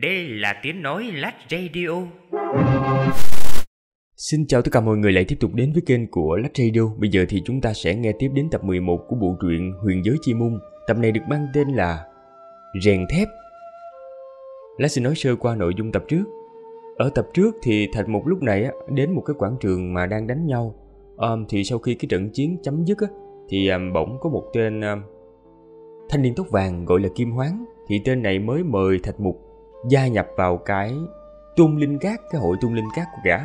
Đây là tiếng nói Lát Radio. Xin chào tất cả mọi người lại tiếp tục đến với kênh của Lát Radio. Bây giờ thì chúng ta sẽ nghe tiếp đến tập 11 của bộ truyện Huyền giới chi môn. Tập này được mang tên là Rèn thép. Lát xin nói sơ qua nội dung tập trước. Ở tập trước thì Thạch một lúc này đến một cái quảng trường mà đang đánh nhau. thì sau khi cái trận chiến chấm dứt á, thì bỗng có một tên thanh niên tóc vàng gọi là Kim Hoáng. Thì tên này mới mời Thạch Mục gia nhập vào cái trung linh cát cái hội trung linh cát của gã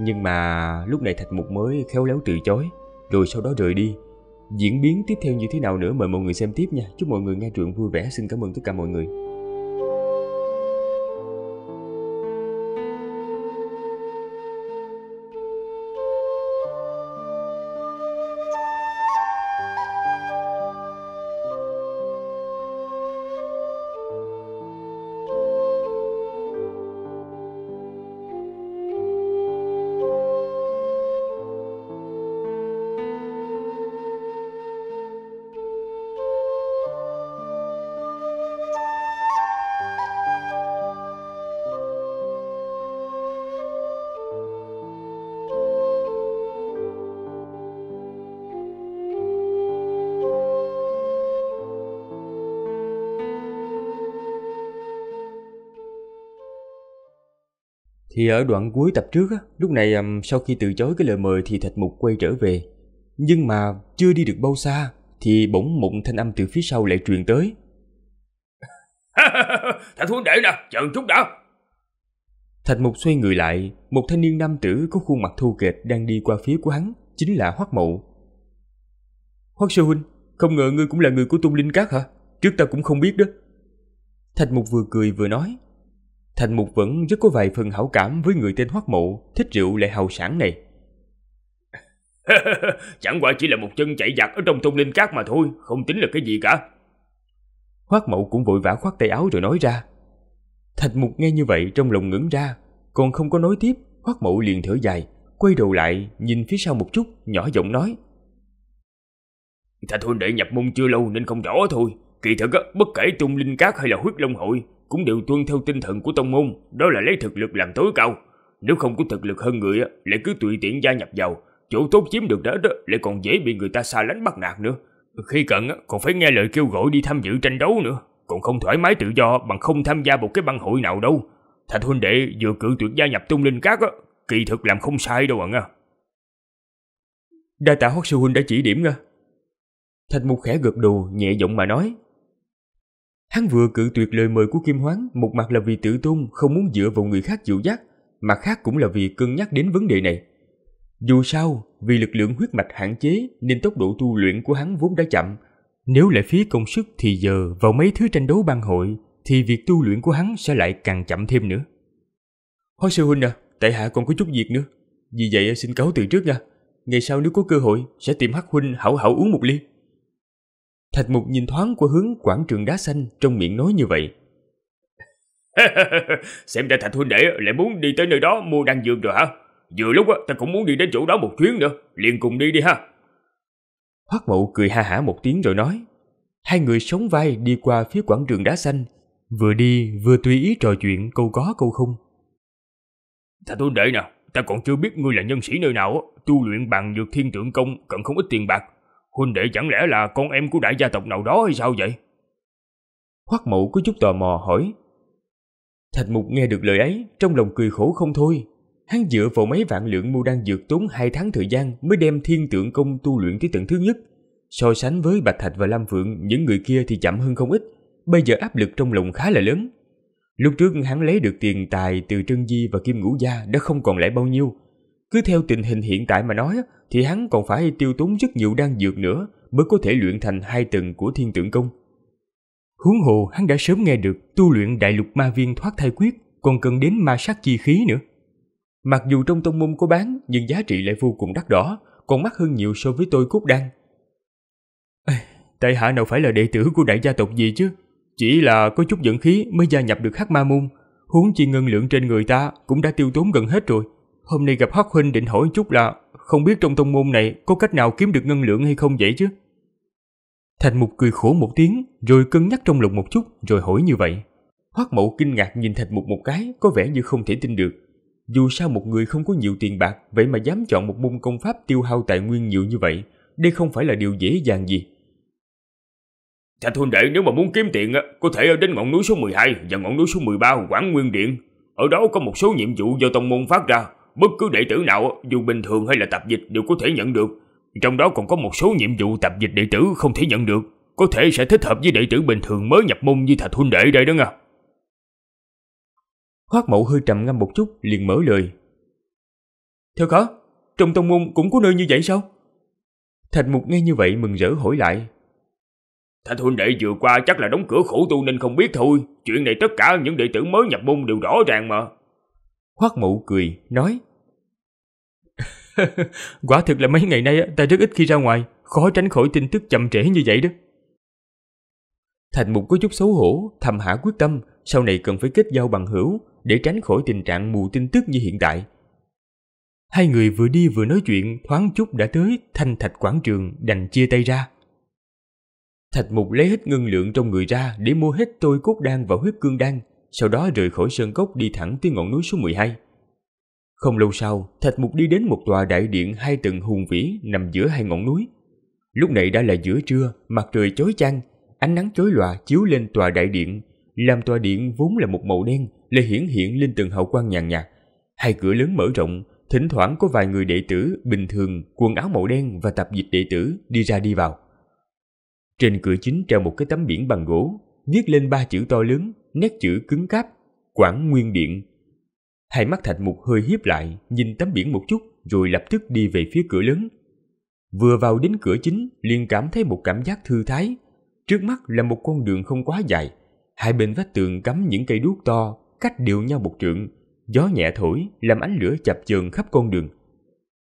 nhưng mà lúc này thạch mục mới khéo léo từ chối rồi sau đó rời đi diễn biến tiếp theo như thế nào nữa mời mọi người xem tiếp nha chúc mọi người nghe truyện vui vẻ xin cảm ơn tất cả mọi người Thì ở đoạn cuối tập trước á, lúc này sau khi từ chối cái lời mời thì Thạch Mục quay trở về. Nhưng mà chưa đi được bao xa thì bỗng một thanh âm từ phía sau lại truyền tới. Thạch Huấn Đệ nè, chờ chút đã. Thạch Mục xoay người lại, một thanh niên nam tử có khuôn mặt thu kệch đang đi qua phía của hắn, chính là Hoắc Mậu. Hoắc sư huynh, không ngờ ngươi cũng là người của Tung Linh Cát hả? Trước ta cũng không biết đó. Thạch Mục vừa cười vừa nói. Thành Mục vẫn rất có vài phần hảo cảm với người tên Hoắc Mộ thích rượu lại hào sản này. Chẳng qua chỉ là một chân chạy giặc ở trong thôn linh cát mà thôi, không tính là cái gì cả. Hoắc Mậu cũng vội vã khoác tay áo rồi nói ra. Thạch Mục nghe như vậy trong lòng ngẩn ra, còn không có nói tiếp, Hoắc Mậu liền thở dài, quay đầu lại nhìn phía sau một chút, nhỏ giọng nói: Thạch huynh đệ nhập môn chưa lâu nên không rõ thôi, kỳ thực bất kể tung linh cát hay là huyết long hội cũng đều tuân theo tinh thần của tông môn, đó là lấy thực lực làm tối cao. Nếu không có thực lực hơn người á lại cứ tùy tiện gia nhập vào, chỗ tốt chiếm được đó, đó lại còn dễ bị người ta xa lánh bắt nạt nữa. Khi cần á còn phải nghe lời kêu gọi đi tham dự tranh đấu nữa, còn không thoải mái tự do bằng không tham gia một cái băng hội nào đâu. Thạch huynh đệ vừa cự tuyệt gia nhập tung linh các á, kỳ thực làm không sai đâu bạn à. Đa tạ Hoắc sư huynh đã chỉ điểm nha. Thạch Mục khẽ gật đầu, nhẹ giọng mà nói. Hắn vừa cự tuyệt lời mời của Kim Hoán, một mặt là vì tự tôn không muốn dựa vào người khác dịu dắt, mặt khác cũng là vì cân nhắc đến vấn đề này. Dù sao, vì lực lượng huyết mạch hạn chế nên tốc độ tu luyện của hắn vốn đã chậm. Nếu lại phí công sức thì giờ vào mấy thứ tranh đấu ban hội thì việc tu luyện của hắn sẽ lại càng chậm thêm nữa. Hoa sư huynh à, tại hạ còn có chút việc nữa. Vì vậy xin cáo từ trước nha. Ngày sau nếu có cơ hội sẽ tìm Hắc huynh hảo hảo uống một ly. Thạch Mục nhìn thoáng qua hướng quảng trường đá xanh trong miệng nói như vậy. Xem ra Thạch huynh đệ lại muốn đi tới nơi đó mua đan dược rồi hả? Vừa lúc á, ta cũng muốn đi đến chỗ đó một chuyến nữa, liền cùng đi đi ha. Hoắc Mậu cười ha hả một tiếng rồi nói. Hai người sống vai đi qua phía quảng trường đá xanh, vừa đi vừa tùy ý trò chuyện câu có câu không. Thạch huynh đệ nè, ta còn chưa biết ngươi là nhân sĩ nơi nào, tu luyện bằng dược thiên tượng công cần không ít tiền bạc Huynh đệ chẳng lẽ là con em của đại gia tộc nào đó hay sao vậy? Hoắc mụ có chút tò mò hỏi. Thạch mục nghe được lời ấy, trong lòng cười khổ không thôi. Hắn dựa vào mấy vạn lượng mua đang dược tốn hai tháng thời gian mới đem thiên tượng công tu luyện tới tận thứ nhất. So sánh với Bạch Thạch và Lam Phượng, những người kia thì chậm hơn không ít. Bây giờ áp lực trong lòng khá là lớn. Lúc trước hắn lấy được tiền tài từ Trân Di và Kim Ngũ Gia đã không còn lại bao nhiêu, cứ theo tình hình hiện tại mà nói thì hắn còn phải tiêu tốn rất nhiều đan dược nữa mới có thể luyện thành hai tầng của thiên tượng công. Huống hồ hắn đã sớm nghe được tu luyện đại lục ma viên thoát thai quyết còn cần đến ma sát chi khí nữa. Mặc dù trong tông môn có bán nhưng giá trị lại vô cùng đắt đỏ, còn mắc hơn nhiều so với tôi cốt đan. tại hạ nào phải là đệ tử của đại gia tộc gì chứ? Chỉ là có chút dẫn khí mới gia nhập được hắc ma môn, huống chi ngân lượng trên người ta cũng đã tiêu tốn gần hết rồi. Hôm nay gặp Hắc Huynh định hỏi chút là không biết trong tông môn này có cách nào kiếm được ngân lượng hay không vậy chứ? Thành Mục cười khổ một tiếng rồi cân nhắc trong lòng một chút rồi hỏi như vậy. Hoắc Mậu kinh ngạc nhìn Thành Mục một cái có vẻ như không thể tin được. Dù sao một người không có nhiều tiền bạc vậy mà dám chọn một môn công pháp tiêu hao tài nguyên nhiều như vậy, đây không phải là điều dễ dàng gì. Thạch huynh đệ nếu mà muốn kiếm tiền có thể ở đến ngọn núi số 12 và ngọn núi số 13 Quảng Nguyên Điện. Ở đó có một số nhiệm vụ do tông môn phát ra, bất cứ đệ tử nào dù bình thường hay là tạp dịch đều có thể nhận được. Trong đó còn có một số nhiệm vụ tạp dịch đệ tử không thể nhận được, có thể sẽ thích hợp với đệ tử bình thường mới nhập môn như Thạch huynh đệ đây đó nha. Hoắc Mậu hơi trầm ngâm một chút liền mở lời. Theo khả, trong tông môn cũng có nơi như vậy sao? Thạch Mục nghe như vậy mừng rỡ hỏi lại. Thạch huynh đệ vừa qua chắc là đóng cửa khổ tu nên không biết thôi, chuyện này tất cả những đệ tử mới nhập môn đều rõ ràng mà, Hoắc mụ cười, nói Quả thực là mấy ngày nay ta rất ít khi ra ngoài, khó tránh khỏi tin tức chậm trễ như vậy đó. Thành Mục có chút xấu hổ, thầm hạ quyết tâm, sau này cần phải kết giao bằng hữu để tránh khỏi tình trạng mù tin tức như hiện tại. Hai người vừa đi vừa nói chuyện thoáng chút đã tới thanh thạch quảng trường đành chia tay ra. Thạch Mục lấy hết ngân lượng trong người ra để mua hết tôi cốt đan và huyết cương đan, sau đó rời khỏi sơn cốc đi thẳng tới ngọn núi số 12. Không lâu sau, Thạch Mục đi đến một tòa đại điện hai tầng hùng vĩ nằm giữa hai ngọn núi. Lúc này đã là giữa trưa, mặt trời chói chang, ánh nắng chói lòa chiếu lên tòa đại điện, làm tòa điện vốn là một màu đen lại hiển hiện lên từng hậu quang nhàn nhạt. Hai cửa lớn mở rộng, thỉnh thoảng có vài người đệ tử bình thường quần áo màu đen và tạp dịch đệ tử đi ra đi vào. Trên cửa chính treo một cái tấm biển bằng gỗ, viết lên ba chữ to lớn nét chữ cứng cáp, Quảng Nguyên Điện. Hai mắt Thạch Mục hơi hiếp lại, nhìn tấm biển một chút rồi lập tức đi về phía cửa lớn. Vừa vào đến cửa chính, liền cảm thấy một cảm giác thư thái. Trước mắt là một con đường không quá dài, hai bên vách tường cắm những cây đuốc to, cách đều nhau một trượng, gió nhẹ thổi làm ánh lửa chập chờn khắp con đường.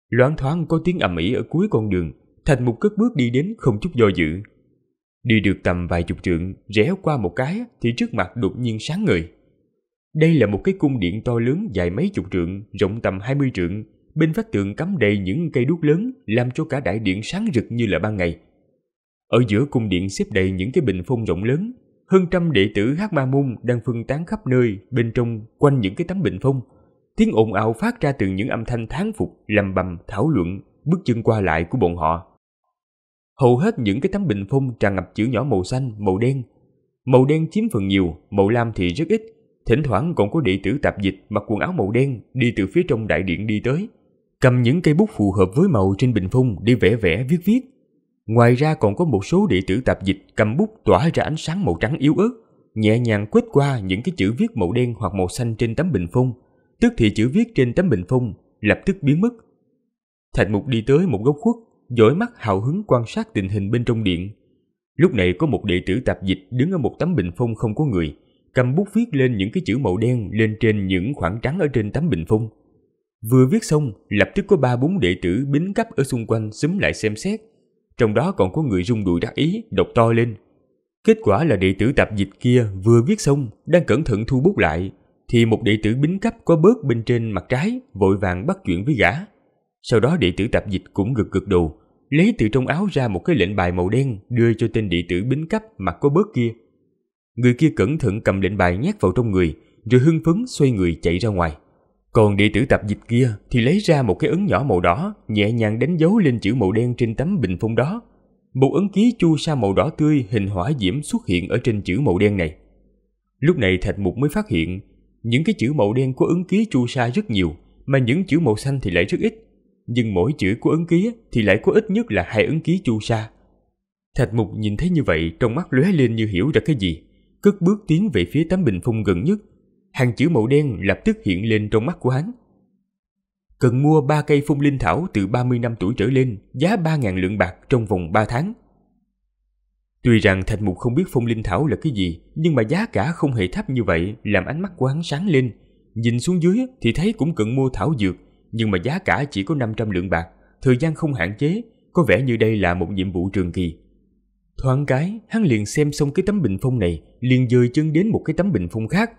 Loáng thoáng có tiếng ầm ĩ ở cuối con đường, Thành Mục cất bước đi đến không chút do dự, Đi được tầm vài chục trượng, rẽ qua một cái thì trước mặt đột nhiên sáng ngời. Đây là một cái cung điện to lớn dài mấy chục trượng, rộng tầm 20 trượng. Bên vách tường cắm đầy những cây đuốc lớn làm cho cả đại điện sáng rực như là ban ngày. Ở giữa cung điện xếp đầy những cái bình phong rộng lớn. Hơn trăm đệ tử hát ma môn đang phân tán khắp nơi bên trong quanh những cái tấm bình phong. Tiếng ồn ào phát ra từ những âm thanh thán phục, lầm bầm, thảo luận, bước chân qua lại của bọn họ hầu hết những cái tấm bình phong tràn ngập chữ nhỏ màu xanh, màu đen. Màu đen chiếm phần nhiều, màu lam thì rất ít. Thỉnh thoảng còn có đệ tử tạp dịch mặc quần áo màu đen đi từ phía trong đại điện đi tới, cầm những cây bút phù hợp với màu trên bình phong đi vẽ vẽ viết viết. Ngoài ra còn có một số đệ tử tạp dịch cầm bút tỏa ra ánh sáng màu trắng yếu ớt, nhẹ nhàng quét qua những cái chữ viết màu đen hoặc màu xanh trên tấm bình phong, tức thì chữ viết trên tấm bình phong lập tức biến mất. Thạch Mục đi tới một góc khuất dõi mắt hào hứng quan sát tình hình bên trong điện. Lúc này có một đệ tử tạp dịch đứng ở một tấm bình phong không có người, cầm bút viết lên những cái chữ màu đen lên trên những khoảng trắng ở trên tấm bình phong. Vừa viết xong, lập tức có ba bốn đệ tử bính cấp ở xung quanh xúm lại xem xét. Trong đó còn có người rung đùi đắc ý, đọc to lên. Kết quả là đệ tử tạp dịch kia vừa viết xong, đang cẩn thận thu bút lại, thì một đệ tử bính cấp có bớt bên trên mặt trái, vội vàng bắt chuyện với gã. Sau đó đệ tử tạp dịch cũng gật gật đầu, lấy từ trong áo ra một cái lệnh bài màu đen đưa cho tên đệ tử bính cấp mặt có bớt kia. Người kia cẩn thận cầm lệnh bài nhét vào trong người, rồi hưng phấn xoay người chạy ra ngoài. Còn đệ tử tập dịch kia thì lấy ra một cái ấn nhỏ màu đỏ, nhẹ nhàng đánh dấu lên chữ màu đen trên tấm bình phong đó. Một ấn ký chu sa màu đỏ tươi hình hỏa diễm xuất hiện ở trên chữ màu đen này. Lúc này Thạch Mục mới phát hiện, những cái chữ màu đen có ấn ký chu sa rất nhiều, mà những chữ màu xanh thì lại rất ít nhưng mỗi chữ của ấn ký thì lại có ít nhất là hai ấn ký chu sa. Thạch Mục nhìn thấy như vậy trong mắt lóe lên như hiểu ra cái gì, cất bước tiến về phía tấm bình phong gần nhất. Hàng chữ màu đen lập tức hiện lên trong mắt của hắn. Cần mua 3 cây phong linh thảo từ 30 năm tuổi trở lên, giá 3.000 lượng bạc trong vòng 3 tháng. Tuy rằng Thạch Mục không biết phong linh thảo là cái gì, nhưng mà giá cả không hề thấp như vậy làm ánh mắt của hắn sáng lên. Nhìn xuống dưới thì thấy cũng cần mua thảo dược, nhưng mà giá cả chỉ có 500 lượng bạc, thời gian không hạn chế, có vẻ như đây là một nhiệm vụ trường kỳ. Thoáng cái, hắn liền xem xong cái tấm bình phong này, liền dời chân đến một cái tấm bình phong khác.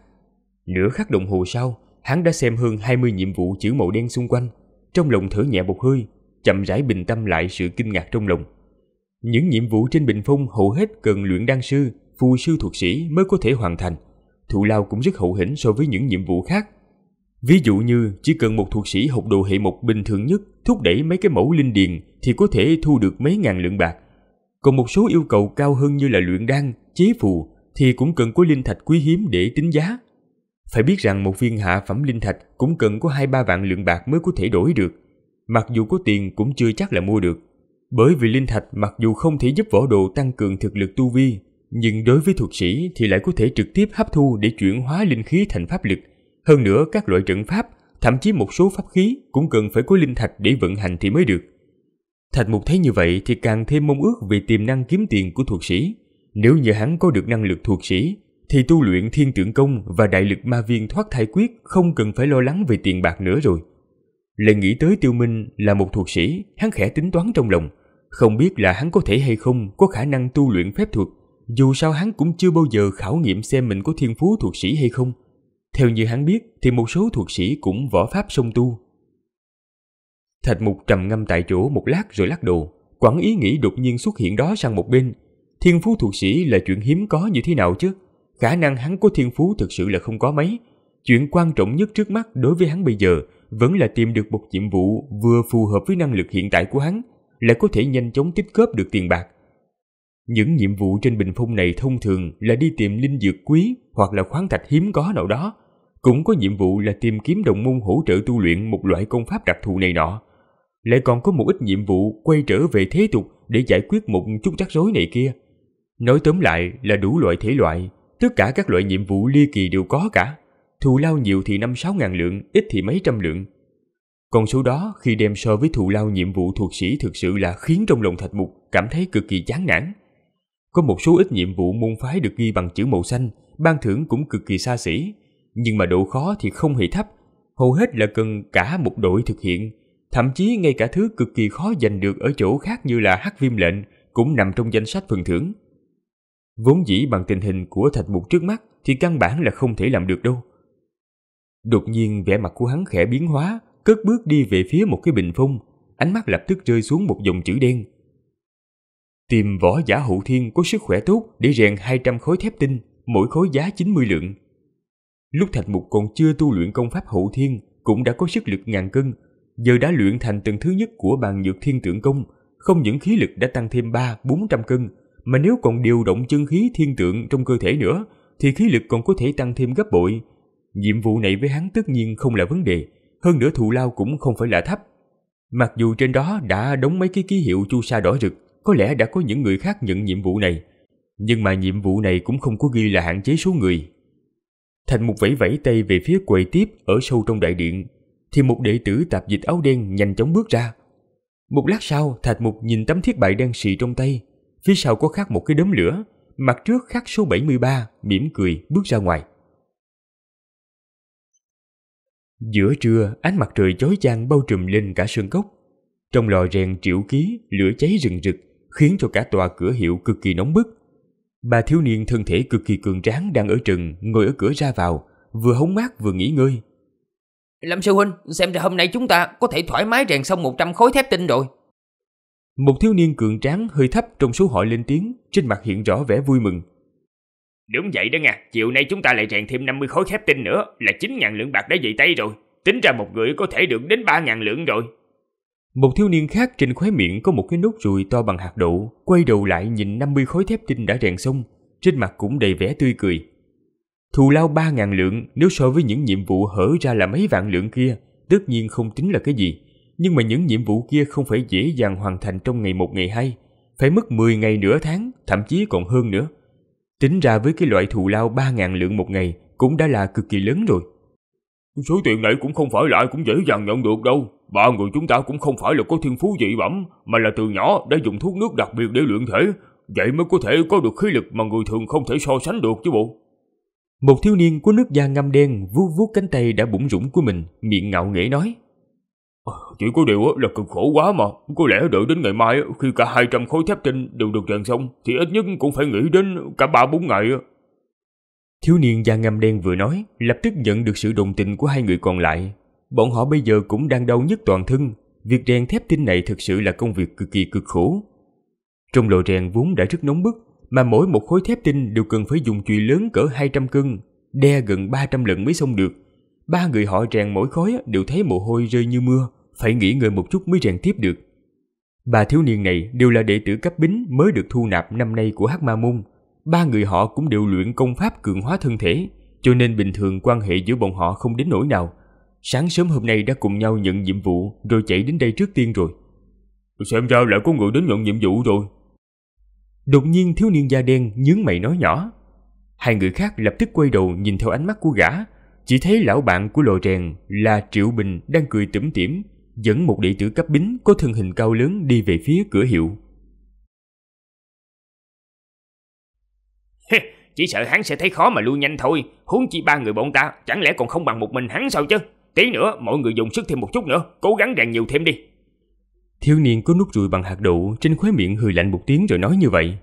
Nửa khắc đồng hồ sau, hắn đã xem hơn 20 nhiệm vụ chữ màu đen xung quanh, trong lòng thở nhẹ một hơi, chậm rãi bình tâm lại sự kinh ngạc trong lòng. Những nhiệm vụ trên bình phong hầu hết cần luyện đan sư, phù sư thuật sĩ mới có thể hoàn thành. Thù lao cũng rất hậu hĩnh so với những nhiệm vụ khác. Ví dụ như chỉ cần một thuộc sĩ học đồ hệ mộc bình thường nhất thúc đẩy mấy cái mẫu linh điền thì có thể thu được mấy ngàn lượng bạc. Còn một số yêu cầu cao hơn như là luyện đan, chế phù thì cũng cần có linh thạch quý hiếm để tính giá. Phải biết rằng một viên hạ phẩm linh thạch cũng cần có 2-3 vạn lượng bạc mới có thể đổi được. Mặc dù có tiền cũng chưa chắc là mua được. Bởi vì linh thạch mặc dù không thể giúp võ đồ tăng cường thực lực tu vi, nhưng đối với thuật sĩ thì lại có thể trực tiếp hấp thu để chuyển hóa linh khí thành pháp lực – hơn nữa các loại trận pháp, thậm chí một số pháp khí cũng cần phải có linh thạch để vận hành thì mới được. Thạch Mục thấy như vậy thì càng thêm mong ước về tiềm năng kiếm tiền của thuộc sĩ. Nếu như hắn có được năng lực thuộc sĩ, thì tu luyện thiên tượng công và đại lực ma viên thoát thai quyết không cần phải lo lắng về tiền bạc nữa rồi. Lại nghĩ tới Tiêu Minh là một thuộc sĩ, hắn khẽ tính toán trong lòng. Không biết là hắn có thể hay không có khả năng tu luyện phép thuật, dù sao hắn cũng chưa bao giờ khảo nghiệm xem mình có thiên phú thuộc sĩ hay không. Theo như hắn biết thì một số thuộc sĩ cũng võ pháp song tu. Thạch mục trầm ngâm tại chỗ một lát rồi lắc đầu, quẳng ý nghĩ đột nhiên xuất hiện đó sang một bên. Thiên phú thuộc sĩ là chuyện hiếm có như thế nào chứ? Khả năng hắn có thiên phú thực sự là không có mấy. Chuyện quan trọng nhất trước mắt đối với hắn bây giờ vẫn là tìm được một nhiệm vụ vừa phù hợp với năng lực hiện tại của hắn, lại có thể nhanh chóng tích góp được tiền bạc. Những nhiệm vụ trên bình phong này thông thường là đi tìm linh dược quý hoặc là khoáng thạch hiếm có nào đó, cũng có nhiệm vụ là tìm kiếm đồng môn hỗ trợ tu luyện một loại công pháp đặc thù này nọ. Lại còn có một ít nhiệm vụ quay trở về thế tục để giải quyết một chút rắc rối này kia. Nói tóm lại là đủ loại thể loại, tất cả các loại nhiệm vụ ly kỳ đều có cả. Thù lao nhiều thì 5-6 ngàn lượng, ít thì mấy trăm lượng. Còn số đó khi đem so với thù lao nhiệm vụ thuộc sĩ thực sự là khiến trong lòng thạch mục cảm thấy cực kỳ chán nản. Có một số ít nhiệm vụ môn phái được ghi bằng chữ màu xanh, ban thưởng cũng cực kỳ xa xỉ, nhưng mà độ khó thì không hề thấp, hầu hết là cần cả một đội thực hiện. Thậm chí ngay cả thứ cực kỳ khó giành được ở chỗ khác như là hắc viêm lệnh cũng nằm trong danh sách phần thưởng. Vốn dĩ bằng tình hình của thạch mục trước mắt thì căn bản là không thể làm được đâu. Đột nhiên vẻ mặt của hắn khẽ biến hóa, cất bước đi về phía một cái bình phong, ánh mắt lập tức rơi xuống một dòng chữ đen. Tìm võ giả hậu thiên có sức khỏe tốt để rèn 200 khối thép tinh, mỗi khối giá 90 lượng. Lúc Thạch Mục còn chưa tu luyện công pháp hậu thiên cũng đã có sức lực ngàn cân, giờ đã luyện thành tầng thứ nhất của bàn nhược thiên tượng công, không những khí lực đã tăng thêm ba bốn trăm cân, mà nếu còn điều động chân khí thiên tượng trong cơ thể nữa, thì khí lực còn có thể tăng thêm gấp bội. Nhiệm vụ này với hắn tất nhiên không là vấn đề, hơn nữa thù lao cũng không phải là thấp. Mặc dù trên đó đã đóng mấy cái ký hiệu chu sa đỏ rực, có lẽ đã có những người khác nhận nhiệm vụ này. Nhưng mà nhiệm vụ này cũng không có ghi là hạn chế số người, Thành một vẫy vẫy tay về phía quầy tiếp ở sâu trong đại điện, thì một đệ tử tạp dịch áo đen nhanh chóng bước ra. Một lát sau, Thạch Mục nhìn tấm thiết bài đang xì trong tay, phía sau có khắc một cái đốm lửa, mặt trước khắc số 73, mỉm cười bước ra ngoài. Giữa trưa, ánh mặt trời chói chang bao trùm lên cả sơn cốc. Trong lò rèn triệu ký, lửa cháy rừng rực, khiến cho cả tòa cửa hiệu cực kỳ nóng bức. Bà thiếu niên thân thể cực kỳ cường tráng đang ở trừng, ngồi ở cửa ra vào, vừa hóng mát vừa nghỉ ngơi. Lâm sư huynh, xem ra hôm nay chúng ta có thể thoải mái rèn xong 100 khối thép tinh rồi. Một thiếu niên cường tráng hơi thấp trong số họ lên tiếng, trên mặt hiện rõ vẻ vui mừng. Đúng vậy đó nha, chiều nay chúng ta lại rèn thêm 50 khối thép tinh nữa, là 9.000 lượng bạc đã về tay rồi. Tính ra một người có thể được đến 3.000 lượng rồi. Một thiếu niên khác trên khóe miệng có một cái nốt ruồi to bằng hạt đậu, quay đầu lại nhìn 50 khối thép tinh đã rèn xong, trên mặt cũng đầy vẻ tươi cười. Thù lao 3.000 lượng nếu so với những nhiệm vụ hở ra là mấy vạn lượng kia, tất nhiên không tính là cái gì. Nhưng mà những nhiệm vụ kia không phải dễ dàng hoàn thành trong ngày một ngày hai, phải mất 10 ngày nửa tháng, thậm chí còn hơn nữa. Tính ra với cái loại thù lao 3.000 lượng một ngày cũng đã là cực kỳ lớn rồi. Số tiền này cũng không phải lại cũng dễ dàng nhận được đâu. Ba người chúng ta cũng không phải là có thiên phú dị bẩm, mà là từ nhỏ đã dùng thuốc nước đặc biệt để luyện thể. Vậy mới có thể có được khí lực mà người thường không thể so sánh được chứ bộ. Một thiếu niên có nước da ngăm đen vuốt vuốt cánh tay đã bủng rủng của mình, miệng ngạo nghễ nói. Ờ, chỉ có điều là cực khổ quá mà, có lẽ đợi đến ngày mai khi cả 200 khối thép tinh đều được rèn xong thì ít nhất cũng phải nghĩ đến cả 3-4 ngày Thiếu niên da ngầm đen vừa nói lập tức nhận được sự đồng tình của hai người còn lại. Bọn họ bây giờ cũng đang đau nhất toàn thân. Việc rèn thép tinh này thực sự là công việc cực kỳ cực khổ. Trong lò rèn vốn đã rất nóng bức, mà mỗi một khối thép tinh đều cần phải dùng chùy lớn cỡ 200 cân, đe gần 300 lần mới xong được. Ba người họ rèn mỗi khối đều thấy mồ hôi rơi như mưa, phải nghỉ ngơi một chút mới rèn tiếp được. Ba thiếu niên này đều là đệ tử cấp bính mới được thu nạp năm nay của Hắc Ma Môn, ba người họ cũng đều luyện công pháp cường hóa thân thể, cho nên bình thường quan hệ giữa bọn họ không đến nỗi nào. Sáng sớm hôm nay đã cùng nhau nhận nhiệm vụ rồi chạy đến đây trước tiên rồi. Xem ra lại có người đến nhận nhiệm vụ rồi. Đột nhiên thiếu niên da đen nhướng mày nói nhỏ. Hai người khác lập tức quay đầu nhìn theo ánh mắt của gã, chỉ thấy lão bạn của lò rèn là Triệu Bình đang cười tủm tỉm, dẫn một đệ tử cấp bính có thân hình cao lớn đi về phía cửa hiệu. Chỉ sợ hắn sẽ thấy khó mà lui nhanh thôi Huống chi ba người bọn ta Chẳng lẽ còn không bằng một mình hắn sao chứ Tí nữa mọi người dùng sức thêm một chút nữa Cố gắng rèn nhiều thêm đi Thiếu niên có nút ruồi bằng hạt đậu Trên khóe miệng hừ lạnh một tiếng rồi nói như vậy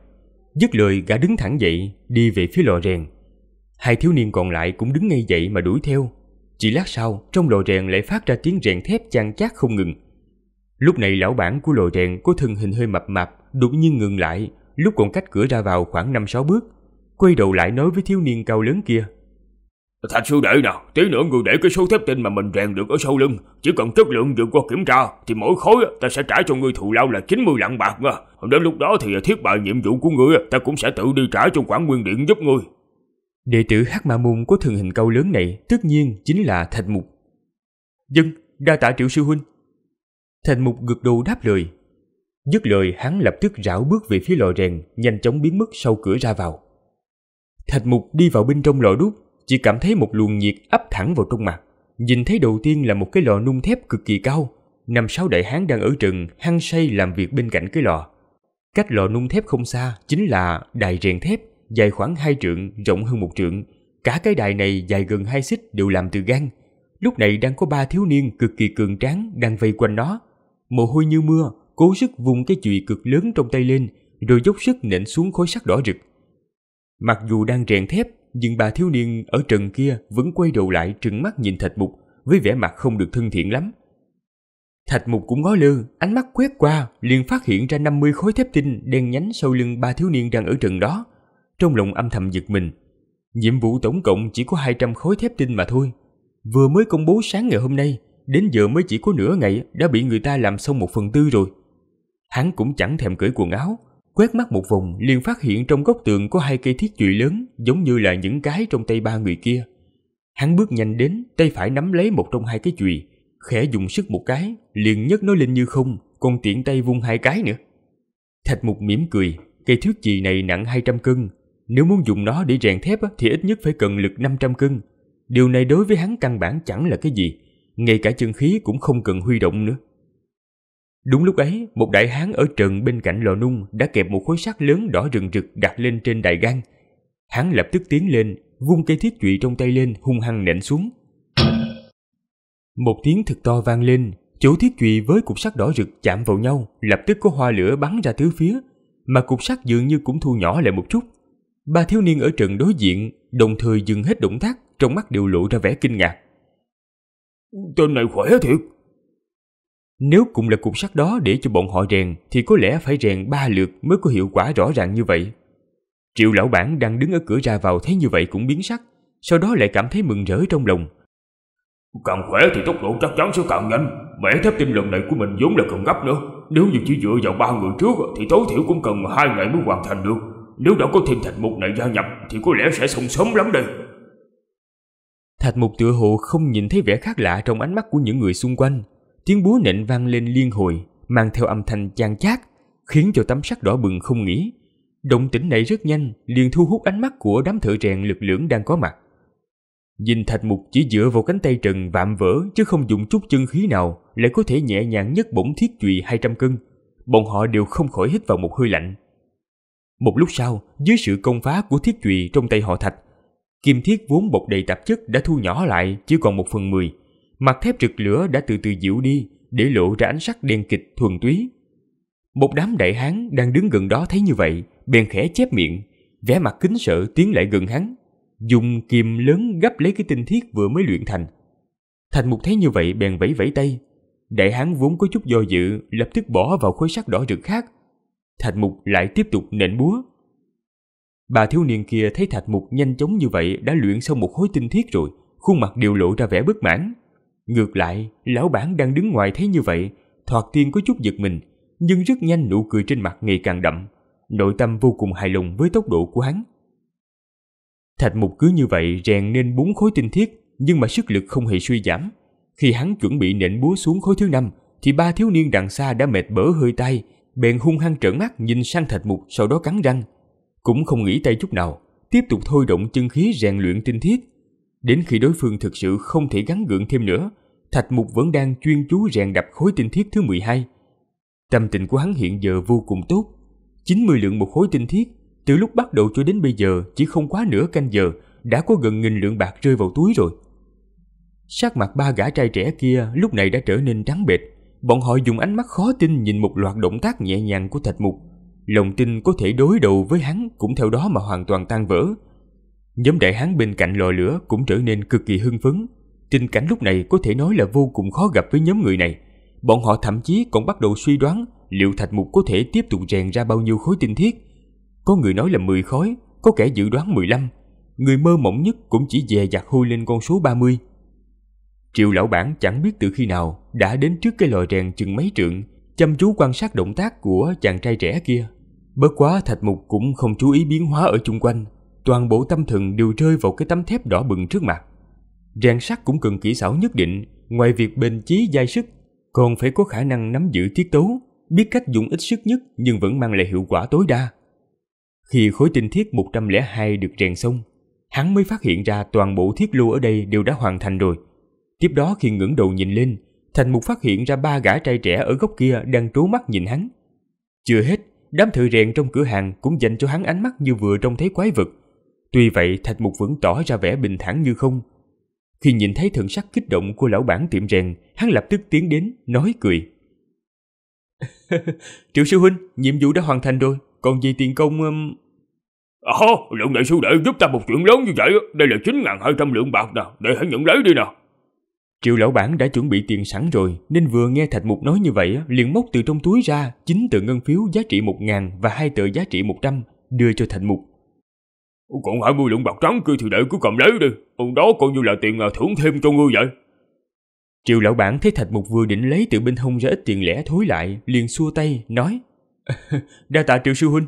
Dứt lời gã đứng thẳng dậy Đi về phía lò rèn Hai thiếu niên còn lại cũng đứng ngay dậy mà đuổi theo Chỉ lát sau Trong lò rèn lại phát ra tiếng rèn thép chan chát không ngừng Lúc này lão bản của lò rèn Có thân hình hơi mập mạp Đột nhiên ngừng lại Lúc còn cách cửa ra vào khoảng năm sáu bước quay đầu lại nói với thiếu niên cao lớn kia. Thạch sư đệ nào, tí nữa người để cái số thép tinh mà mình rèn được ở sau lưng, chỉ cần chất lượng vượt qua kiểm tra thì mỗi khối ta sẽ trả cho ngươi thù lao là 90 lạng bạc à. nha. Đến lúc đó thì thiết bài nhiệm vụ của ngươi ta cũng sẽ tự đi trả cho quản nguyên điện giúp ngươi. Đệ tử Hắc Ma Môn có thường hình cao lớn này tất nhiên chính là Thạch Mục. Dân, đa tạ triệu sư huynh. Thạch Mục gật đầu đáp lời. Dứt lời hắn lập tức rảo bước về phía lò rèn, nhanh chóng biến mất sau cửa ra vào. Thạch Mục đi vào bên trong lò đúc, chỉ cảm thấy một luồng nhiệt áp thẳng vào trong mặt. Nhìn thấy đầu tiên là một cái lò nung thép cực kỳ cao, năm sáu đại hán đang ở rừng hăng say làm việc bên cạnh cái lò. Cách lò nung thép không xa chính là đài rèn thép, dài khoảng 2 trượng, rộng hơn một trượng. Cả cái đài này dài gần 2 xích đều làm từ gan. Lúc này đang có ba thiếu niên cực kỳ cường tráng đang vây quanh nó. Mồ hôi như mưa, cố sức vùng cái chùy cực lớn trong tay lên, rồi dốc sức nện xuống khối sắt đỏ rực. Mặc dù đang rèn thép, nhưng bà thiếu niên ở trần kia vẫn quay đầu lại trừng mắt nhìn Thạch Mục với vẻ mặt không được thân thiện lắm. Thạch Mục cũng ngó lơ, ánh mắt quét qua, liền phát hiện ra 50 khối thép tinh đen nhánh sau lưng ba thiếu niên đang ở trần đó. Trong lòng âm thầm giật mình. Nhiệm vụ tổng cộng chỉ có 200 khối thép tinh mà thôi. Vừa mới công bố sáng ngày hôm nay, đến giờ mới chỉ có nửa ngày đã bị người ta làm xong một phần tư rồi. Hắn cũng chẳng thèm cởi quần áo, quét mắt một vòng liền phát hiện trong góc tường có hai cây thiết chùy lớn giống như là những cái trong tay ba người kia. Hắn bước nhanh đến, tay phải nắm lấy một trong hai cái chùy, khẽ dùng sức một cái, liền nhấc nó lên như không, còn tiện tay vung hai cái nữa. Thạch Mục mỉm cười, cây thước chì này nặng 200 cân, nếu muốn dùng nó để rèn thép thì ít nhất phải cần lực 500 cân. Điều này đối với hắn căn bản chẳng là cái gì, ngay cả chân khí cũng không cần huy động nữa. Đúng lúc ấy, một đại hán ở trần bên cạnh lò nung đã kẹp một khối sắt lớn đỏ rừng rực đặt lên trên đài gan. Hắn lập tức tiến lên, vung cây thiết trụy trong tay lên hung hăng nện xuống. Một tiếng thật to vang lên, chỗ thiết trụy với cục sắt đỏ rực chạm vào nhau, lập tức có hoa lửa bắn ra tứ phía, mà cục sắt dường như cũng thu nhỏ lại một chút. Ba thiếu niên ở trận đối diện, đồng thời dừng hết động tác, trong mắt đều lộ ra vẻ kinh ngạc. Tên này khỏe thiệt, nếu cùng là cục sắt đó để cho bọn họ rèn thì có lẽ phải rèn ba lượt mới có hiệu quả rõ ràng như vậy. Triệu lão bản đang đứng ở cửa ra vào thấy như vậy cũng biến sắc, sau đó lại cảm thấy mừng rỡ trong lòng. Càng khỏe thì tốc độ chắc chắn sẽ càng nhanh, mẻ thép tim lần này của mình vốn là cần gấp nữa. Nếu như chỉ dựa vào ba người trước thì tối thiểu cũng cần hai ngày mới hoàn thành được. Nếu đã có thêm thạch mục này gia nhập thì có lẽ sẽ xong sớm lắm đây. Thạch mục tựa hồ không nhìn thấy vẻ khác lạ trong ánh mắt của những người xung quanh, tiếng búa nện vang lên liên hồi, mang theo âm thanh chan chát, khiến cho tấm sắt đỏ bừng không nghỉ. Động tĩnh này rất nhanh, liền thu hút ánh mắt của đám thợ rèn lực lưỡng đang có mặt. Dinh Thạch Mục chỉ dựa vào cánh tay Trần vạm vỡ chứ không dùng chút chân khí nào lại có thể nhẹ nhàng nhất bổng thiết chùy 200 cân. Bọn họ đều không khỏi hít vào một hơi lạnh. Một lúc sau, dưới sự công phá của thiết chùy trong tay họ Thạch, kim thiết vốn bột đầy tạp chất đã thu nhỏ lại chỉ còn một phần mười. Mặt thép rực lửa đã từ từ dịu đi, để lộ ra ánh sắc đen kịch thuần túy. Một đám đại hán đang đứng gần đó thấy như vậy, bèn khẽ chép miệng, vẻ mặt kính sợ tiến lại gần hắn, dùng kìm lớn gấp lấy cái tinh thiết vừa mới luyện thành. Thành mục thấy như vậy bèn vẫy vẫy tay. Đại hán vốn có chút do dự, lập tức bỏ vào khối sắt đỏ rực khác. Thạch mục lại tiếp tục nện búa. Bà thiếu niên kia thấy thạch mục nhanh chóng như vậy đã luyện xong một khối tinh thiết rồi, khuôn mặt đều lộ ra vẻ bất mãn. Ngược lại, lão bản đang đứng ngoài thấy như vậy, Thoạt Tiên có chút giật mình, nhưng rất nhanh nụ cười trên mặt ngày càng đậm, nội tâm vô cùng hài lòng với tốc độ của hắn. Thạch Mục cứ như vậy rèn nên bốn khối tinh thiết, nhưng mà sức lực không hề suy giảm. Khi hắn chuẩn bị nện búa xuống khối thứ năm, thì ba thiếu niên đằng xa đã mệt bở hơi tay, bèn hung hăng trợn mắt nhìn sang Thạch Mục sau đó cắn răng. Cũng không nghĩ tay chút nào, tiếp tục thôi động chân khí rèn luyện tinh thiết. Đến khi đối phương thực sự không thể gắn gượng thêm nữa, Thạch Mục vẫn đang chuyên chú rèn đập khối tinh thiết thứ 12. Tâm tình của hắn hiện giờ vô cùng tốt. 90 lượng một khối tinh thiết, từ lúc bắt đầu cho đến bây giờ chỉ không quá nửa canh giờ, đã có gần nghìn lượng bạc rơi vào túi rồi. Sắc mặt ba gã trai trẻ kia lúc này đã trở nên trắng bệch, bọn họ dùng ánh mắt khó tin nhìn một loạt động tác nhẹ nhàng của Thạch Mục. Lòng tin có thể đối đầu với hắn cũng theo đó mà hoàn toàn tan vỡ, Nhóm đại hán bên cạnh lò lửa cũng trở nên cực kỳ hưng phấn. Tình cảnh lúc này có thể nói là vô cùng khó gặp với nhóm người này. Bọn họ thậm chí còn bắt đầu suy đoán liệu thạch mục có thể tiếp tục rèn ra bao nhiêu khối tinh thiết. Có người nói là 10 khối, có kẻ dự đoán 15. Người mơ mộng nhất cũng chỉ dè dặt hôi lên con số 30. Triệu lão bản chẳng biết từ khi nào đã đến trước cái lò rèn chừng mấy trượng, chăm chú quan sát động tác của chàng trai trẻ kia. bất quá thạch mục cũng không chú ý biến hóa ở chung quanh, toàn bộ tâm thần đều rơi vào cái tấm thép đỏ bừng trước mặt. Rèn sắt cũng cần kỹ xảo nhất định, ngoài việc bền chí dai sức, còn phải có khả năng nắm giữ tiết tấu, biết cách dùng ít sức nhất nhưng vẫn mang lại hiệu quả tối đa. Khi khối tinh thiết 102 được rèn xong, hắn mới phát hiện ra toàn bộ thiết lưu ở đây đều đã hoàn thành rồi. Tiếp đó khi ngẩng đầu nhìn lên, Thành Mục phát hiện ra ba gã trai trẻ ở góc kia đang trố mắt nhìn hắn. Chưa hết, đám thợ rèn trong cửa hàng cũng dành cho hắn ánh mắt như vừa trông thấy quái vật, Tuy vậy Thạch Mục vẫn tỏ ra vẻ bình thản như không. Khi nhìn thấy thần sắc kích động của lão bản tiệm rèn, hắn lập tức tiến đến, nói cười. Triệu sư huynh, nhiệm vụ đã hoàn thành rồi, còn gì tiền công... Um... Ồ, à lượng đại sư đệ giúp ta một chuyện lớn như vậy, đây là 9.200 lượng bạc nè, để hãy nhận lấy đi nè. Triệu lão bản đã chuẩn bị tiền sẵn rồi nên vừa nghe Thạch Mục nói như vậy liền móc từ trong túi ra 9 tờ ngân phiếu giá trị 1.000 và hai tờ giá trị 100 đưa cho Thạch Mục. Còn hai mươi lượng bạc trắng kia thì đệ cứ cầm lấy đi ông đó coi như là tiền à, thưởng thêm cho ngươi vậy Triệu lão bản thấy Thạch Mục vừa định lấy từ bên hông ra ít tiền lẻ thối lại Liền xua tay nói Đa tạ triệu sư huynh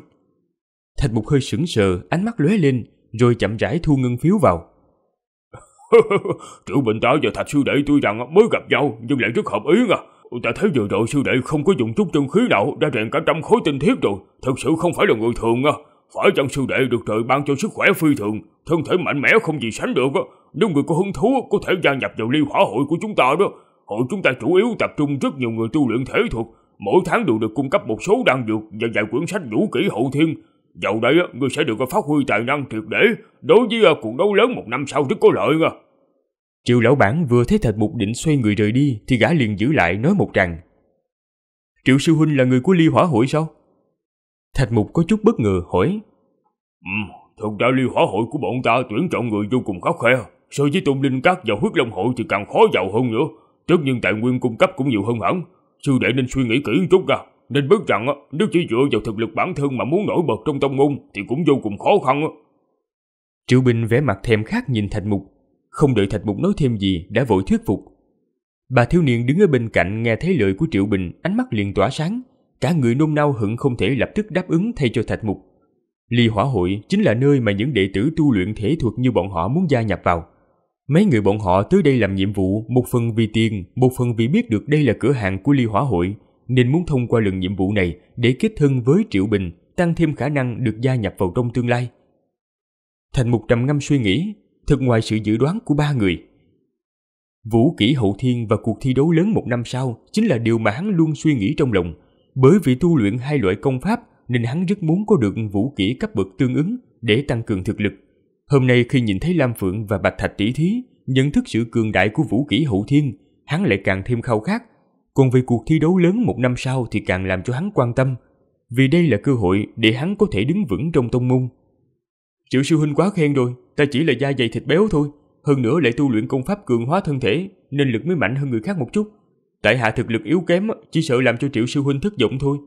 Thạch Mục hơi sững sờ ánh mắt lóe lên Rồi chậm rãi thu ngân phiếu vào Triệu Bình Tá và Thạch sư đệ tôi rằng mới gặp nhau Nhưng lại rất hợp ý à Ta thấy vừa rồi sư đệ không có dùng chút chân khí nào Đã rèn cả trăm khối tinh thiết rồi Thật sự không phải là người thường à phải chăng sư đệ được trời ban cho sức khỏe phi thường, thân thể mạnh mẽ không gì sánh được á. Nếu người có hứng thú có thể gia nhập vào liên hỏa hội của chúng ta đó. Hội chúng ta chủ yếu tập trung rất nhiều người tu luyện thể thuật, mỗi tháng đều được cung cấp một số đan dược và vài quyển sách vũ kỹ hậu thiên. Dạo đây người sẽ được phát huy tài năng tuyệt để đối với à, cuộc đấu lớn một năm sau rất có lợi nha. À. Triệu lão bản vừa thấy thạch mục định xoay người rời đi thì gã liền giữ lại nói một rằng Triệu sư huynh là người của ly hỏa hội sao? Thạch Mục có chút bất ngờ hỏi. Ừ, thực ra liên hỏa hội của bọn ta tuyển chọn người vô cùng khắc khe. So với tôn linh Các và huyết long hội thì càng khó giàu hơn nữa. Tất nhiên tài nguyên cung cấp cũng nhiều hơn hẳn. Sư đệ nên suy nghĩ kỹ chút ra. Nên biết rằng nếu chỉ dựa vào thực lực bản thân mà muốn nổi bật trong tông môn thì cũng vô cùng khó khăn. Triệu Bình vẻ mặt thèm khát nhìn Thạch Mục. Không đợi Thạch Mục nói thêm gì đã vội thuyết phục. Bà thiếu niên đứng ở bên cạnh nghe thấy lời của Triệu Bình ánh mắt liền tỏa sáng cả người nôn nao hận không thể lập tức đáp ứng thay cho thạch mục. Ly hỏa hội chính là nơi mà những đệ tử tu luyện thể thuật như bọn họ muốn gia nhập vào. Mấy người bọn họ tới đây làm nhiệm vụ một phần vì tiền, một phần vì biết được đây là cửa hàng của ly hỏa hội, nên muốn thông qua lần nhiệm vụ này để kết thân với Triệu Bình, tăng thêm khả năng được gia nhập vào trong tương lai. Thành mục trầm ngâm suy nghĩ, thật ngoài sự dự đoán của ba người. Vũ kỷ hậu thiên và cuộc thi đấu lớn một năm sau chính là điều mà hắn luôn suy nghĩ trong lòng – bởi vì tu luyện hai loại công pháp nên hắn rất muốn có được vũ kỹ cấp bậc tương ứng để tăng cường thực lực. Hôm nay khi nhìn thấy Lam Phượng và Bạch Thạch tỷ thí, nhận thức sự cường đại của vũ kỹ hậu thiên, hắn lại càng thêm khao khát. Còn về cuộc thi đấu lớn một năm sau thì càng làm cho hắn quan tâm, vì đây là cơ hội để hắn có thể đứng vững trong tông môn. Triệu sư huynh quá khen rồi, ta chỉ là da dày thịt béo thôi, hơn nữa lại tu luyện công pháp cường hóa thân thể nên lực mới mạnh hơn người khác một chút tại hạ thực lực yếu kém chỉ sợ làm cho triệu sư huynh thất vọng thôi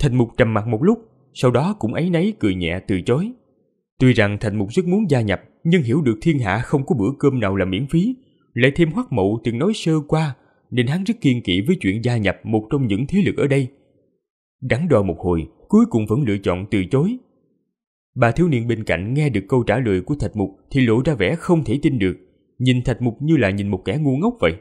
thành mục trầm mặt một lúc sau đó cũng ấy nấy cười nhẹ từ chối tuy rằng thành mục rất muốn gia nhập nhưng hiểu được thiên hạ không có bữa cơm nào là miễn phí lại thêm hoắc mậu từng nói sơ qua nên hắn rất kiên kỵ với chuyện gia nhập một trong những thế lực ở đây đắn đo một hồi cuối cùng vẫn lựa chọn từ chối bà thiếu niên bên cạnh nghe được câu trả lời của thạch mục thì lộ ra vẻ không thể tin được nhìn thạch mục như là nhìn một kẻ ngu ngốc vậy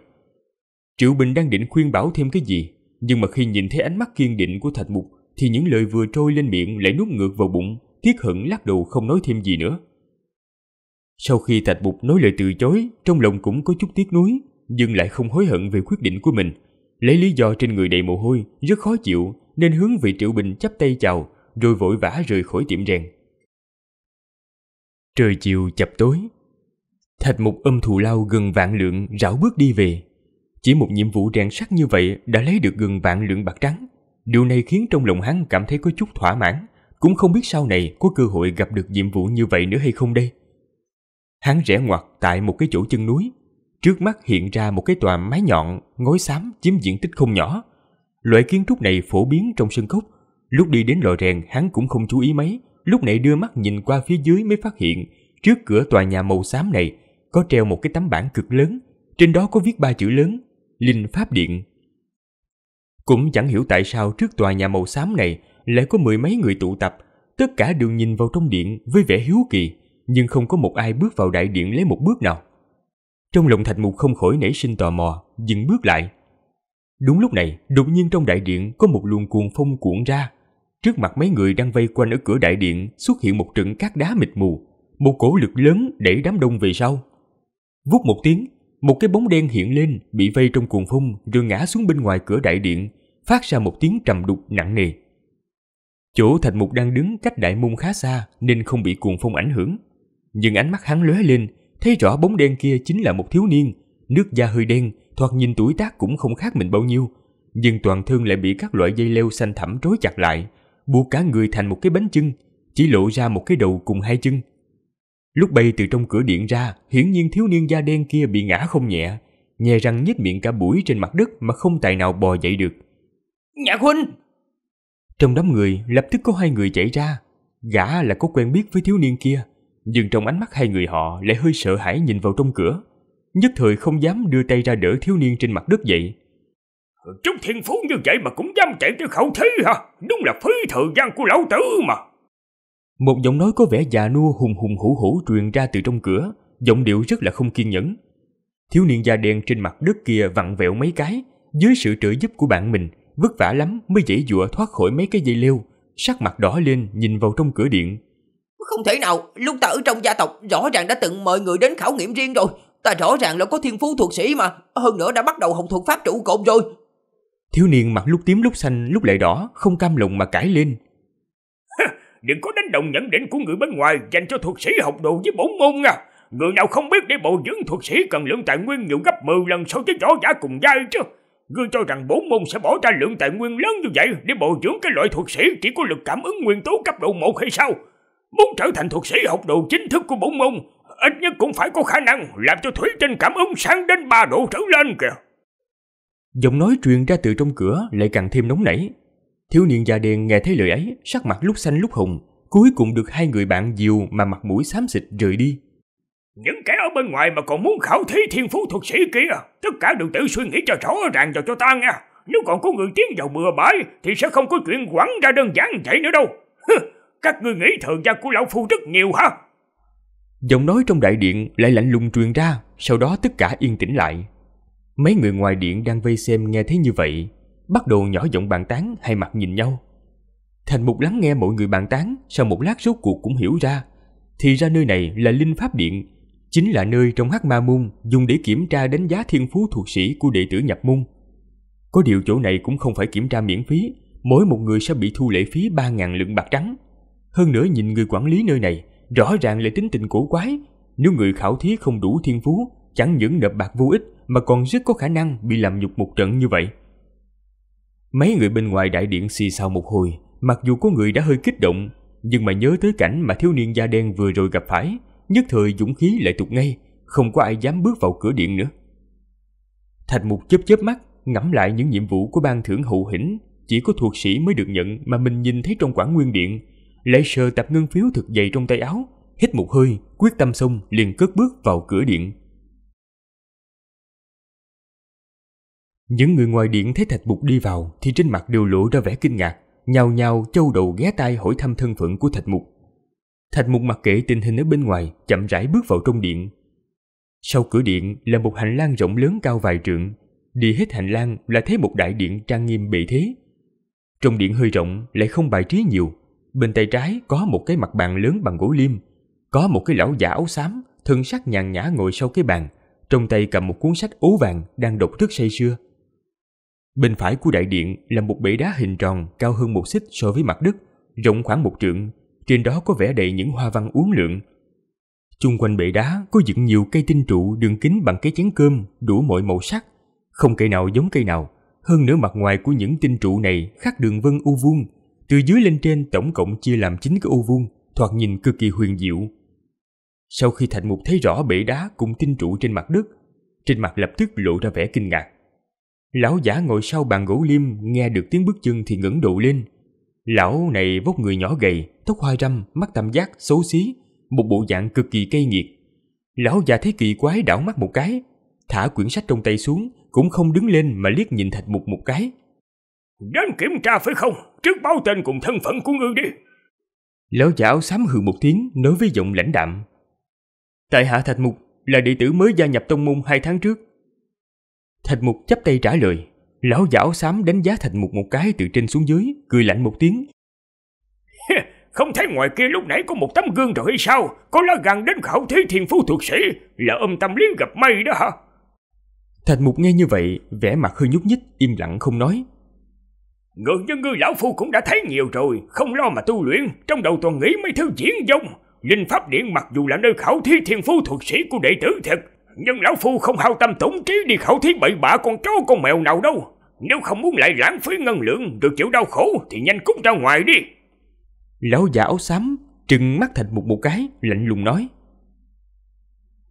Triệu Bình đang định khuyên bảo thêm cái gì, nhưng mà khi nhìn thấy ánh mắt kiên định của Thạch Mục thì những lời vừa trôi lên miệng lại nuốt ngược vào bụng, tiếc hận lắc đầu không nói thêm gì nữa. Sau khi Thạch Mục nói lời từ chối, trong lòng cũng có chút tiếc nuối, nhưng lại không hối hận về quyết định của mình. Lấy lý do trên người đầy mồ hôi, rất khó chịu, nên hướng về Triệu Bình chắp tay chào, rồi vội vã rời khỏi tiệm rèn. Trời chiều chập tối, Thạch Mục âm thù lao gần vạn lượng rảo bước đi về, chỉ một nhiệm vụ rèn sắt như vậy đã lấy được gần vạn lượng bạc trắng. Điều này khiến trong lòng hắn cảm thấy có chút thỏa mãn, cũng không biết sau này có cơ hội gặp được nhiệm vụ như vậy nữa hay không đây. Hắn rẽ ngoặt tại một cái chỗ chân núi, trước mắt hiện ra một cái tòa mái nhọn, ngói xám chiếm diện tích không nhỏ. Loại kiến trúc này phổ biến trong sân cốc, lúc đi đến lò rèn hắn cũng không chú ý mấy, lúc này đưa mắt nhìn qua phía dưới mới phát hiện trước cửa tòa nhà màu xám này có treo một cái tấm bảng cực lớn, trên đó có viết ba chữ lớn linh pháp điện. Cũng chẳng hiểu tại sao trước tòa nhà màu xám này lại có mười mấy người tụ tập, tất cả đều nhìn vào trong điện với vẻ hiếu kỳ, nhưng không có một ai bước vào đại điện lấy một bước nào. Trong lòng Thạch Mục không khỏi nảy sinh tò mò, dừng bước lại. Đúng lúc này, đột nhiên trong đại điện có một luồng cuồng phong cuộn ra. Trước mặt mấy người đang vây quanh ở cửa đại điện xuất hiện một trận cát đá mịt mù, một cổ lực lớn đẩy đám đông về sau. Vút một tiếng, một cái bóng đen hiện lên, bị vây trong cuồng phong rồi ngã xuống bên ngoài cửa đại điện, phát ra một tiếng trầm đục nặng nề. Chỗ Thạch Mục đang đứng cách đại môn khá xa nên không bị cuồng phong ảnh hưởng. Nhưng ánh mắt hắn lóe lên, thấy rõ bóng đen kia chính là một thiếu niên, nước da hơi đen, thoạt nhìn tuổi tác cũng không khác mình bao nhiêu, nhưng toàn thân lại bị các loại dây leo xanh thẳm trói chặt lại, buộc cả người thành một cái bánh chưng, chỉ lộ ra một cái đầu cùng hai chân. Lúc bay từ trong cửa điện ra, hiển nhiên thiếu niên da đen kia bị ngã không nhẹ, nhè răng nhếch miệng cả buổi trên mặt đất mà không tài nào bò dậy được. Nhạc huynh! Trong đám người, lập tức có hai người chạy ra. Gã là có quen biết với thiếu niên kia, nhưng trong ánh mắt hai người họ lại hơi sợ hãi nhìn vào trong cửa. Nhất thời không dám đưa tay ra đỡ thiếu niên trên mặt đất dậy. Trúc thiên phú như vậy mà cũng dám chạy tới khẩu thí hả? Đúng là phí thời gian của lão tử mà. Một giọng nói có vẻ già nua hùng hùng hủ hủ truyền ra từ trong cửa, giọng điệu rất là không kiên nhẫn. Thiếu niên da đen trên mặt đất kia vặn vẹo mấy cái, dưới sự trợ giúp của bạn mình, vất vả lắm mới dãy dụa thoát khỏi mấy cái dây leo, sắc mặt đỏ lên nhìn vào trong cửa điện. Không thể nào, lúc ta ở trong gia tộc rõ ràng đã từng mời người đến khảo nghiệm riêng rồi, ta rõ ràng là có thiên phú thuật sĩ mà, hơn nữa đã bắt đầu học thuật pháp trụ cột rồi. Thiếu niên mặt lúc tím lúc xanh lúc lại đỏ, không cam lòng mà cãi lên đừng có đánh đồng nhận định của người bên ngoài dành cho thuật sĩ học đồ với bổn môn nha. À. Người nào không biết để bồi dưỡng thuật sĩ cần lượng tài nguyên nhiều gấp 10 lần so với võ giả cùng giai chứ. Ngươi cho rằng bổn môn sẽ bỏ ra lượng tài nguyên lớn như vậy để bồi dưỡng cái loại thuật sĩ chỉ có lực cảm ứng nguyên tố cấp độ 1 hay sao? Muốn trở thành thuật sĩ học đồ chính thức của bổn môn, ít nhất cũng phải có khả năng làm cho thủy trên cảm ứng sáng đến ba độ trở lên kìa. Giọng nói truyền ra từ trong cửa lại càng thêm nóng nảy, Thiếu niên già đen nghe thấy lời ấy, sắc mặt lúc xanh lúc hùng cuối cùng được hai người bạn dìu mà mặt mũi xám xịt rời đi. Những kẻ ở bên ngoài mà còn muốn khảo thí thiên phú thuật sĩ kia, tất cả đều tự suy nghĩ cho rõ ràng vào cho ta nghe Nếu còn có người tiến vào bừa bãi thì sẽ không có chuyện quẳng ra đơn giản vậy nữa đâu. các ngươi nghĩ thời gian của lão phu rất nhiều hả? Giọng nói trong đại điện lại lạnh lùng truyền ra, sau đó tất cả yên tĩnh lại. Mấy người ngoài điện đang vây xem nghe thấy như vậy, bắt đầu nhỏ giọng bàn tán hay mặt nhìn nhau. Thành Mục lắng nghe mọi người bàn tán, sau một lát rốt cuộc cũng hiểu ra. Thì ra nơi này là Linh Pháp Điện, chính là nơi trong Hắc Ma Môn dùng để kiểm tra đánh giá thiên phú thuộc sĩ của đệ tử nhập môn. Có điều chỗ này cũng không phải kiểm tra miễn phí, mỗi một người sẽ bị thu lệ phí 3.000 lượng bạc trắng. Hơn nữa nhìn người quản lý nơi này, rõ ràng là tính tình cổ quái. Nếu người khảo thí không đủ thiên phú, chẳng những nợ bạc vô ích mà còn rất có khả năng bị làm nhục một trận như vậy. Mấy người bên ngoài đại điện xì xào một hồi, mặc dù có người đã hơi kích động, nhưng mà nhớ tới cảnh mà thiếu niên da đen vừa rồi gặp phải, nhất thời dũng khí lại tụt ngay, không có ai dám bước vào cửa điện nữa. Thạch Mục chớp chớp mắt, ngẫm lại những nhiệm vụ của ban thưởng hậu hĩnh, chỉ có thuộc sĩ mới được nhận mà mình nhìn thấy trong quảng nguyên điện. lấy sơ tập ngân phiếu thực dày trong tay áo, hít một hơi, quyết tâm xong liền cất bước vào cửa điện. Những người ngoài điện thấy Thạch mục đi vào thì trên mặt đều lộ ra vẻ kinh ngạc, nhào nhào châu đầu ghé tai hỏi thăm thân phận của Thạch Mục. Thạch Mục mặc kệ tình hình ở bên ngoài, chậm rãi bước vào trong điện. Sau cửa điện là một hành lang rộng lớn cao vài trượng, đi hết hành lang là thấy một đại điện trang nghiêm bệ thế. Trong điện hơi rộng lại không bài trí nhiều, bên tay trái có một cái mặt bàn lớn bằng gỗ lim, có một cái lão giả áo xám, thân sắc nhàn nhã ngồi sau cái bàn, trong tay cầm một cuốn sách ố vàng đang đọc rất say sưa. Bên phải của đại điện là một bể đá hình tròn cao hơn một xích so với mặt đất, rộng khoảng một trượng. Trên đó có vẻ đầy những hoa văn uốn lượn. Chung quanh bể đá có dựng nhiều cây tinh trụ đường kính bằng cái chén cơm đủ mọi màu sắc. Không cây nào giống cây nào. Hơn nữa mặt ngoài của những tinh trụ này khắc đường vân u vuông. Từ dưới lên trên tổng cộng chia làm 9 cái u vuông, thoạt nhìn cực kỳ huyền diệu. Sau khi Thạch Mục thấy rõ bể đá cùng tinh trụ trên mặt đất, trên mặt lập tức lộ ra vẻ kinh ngạc. Lão giả ngồi sau bàn gỗ liêm nghe được tiếng bước chân thì ngẩng đầu lên. Lão này vóc người nhỏ gầy, tóc hoa râm, mắt tam giác, xấu xí, một bộ dạng cực kỳ cay nghiệt. Lão già thấy kỳ quái đảo mắt một cái, thả quyển sách trong tay xuống, cũng không đứng lên mà liếc nhìn Thạch Mục một cái. Đến kiểm tra phải không? Trước báo tên cùng thân phận của ngươi đi. Lão giả áo xám hừ một tiếng, nói với giọng lãnh đạm. Tại hạ Thạch Mục là đệ tử mới gia nhập tông môn hai tháng trước, Thạch mục chắp tay trả lời. Lão giảo xám đánh giá thạch mục một cái từ trên xuống dưới, cười lạnh một tiếng. Không thấy ngoài kia lúc nãy có một tấm gương rồi hay sao? Có lá gan đến khảo thí thiền phú thuộc sĩ là âm tâm lý gặp may đó hả? Thạch mục nghe như vậy, vẻ mặt hơi nhúc nhích, im lặng không nói. Ngược như ngươi lão phu cũng đã thấy nhiều rồi, không lo mà tu luyện, trong đầu toàn nghĩ mấy thứ diễn dông. Linh Pháp Điện mặc dù là nơi khảo thí thiên phú thuật sĩ của đệ tử thật, nhưng lão phu không hao tâm tổn trí đi khảo thí bậy bạ con chó con mèo nào đâu Nếu không muốn lại lãng phí ngân lượng Được chịu đau khổ thì nhanh cút ra ngoài đi Lão già áo xám trừng mắt thành một một cái Lạnh lùng nói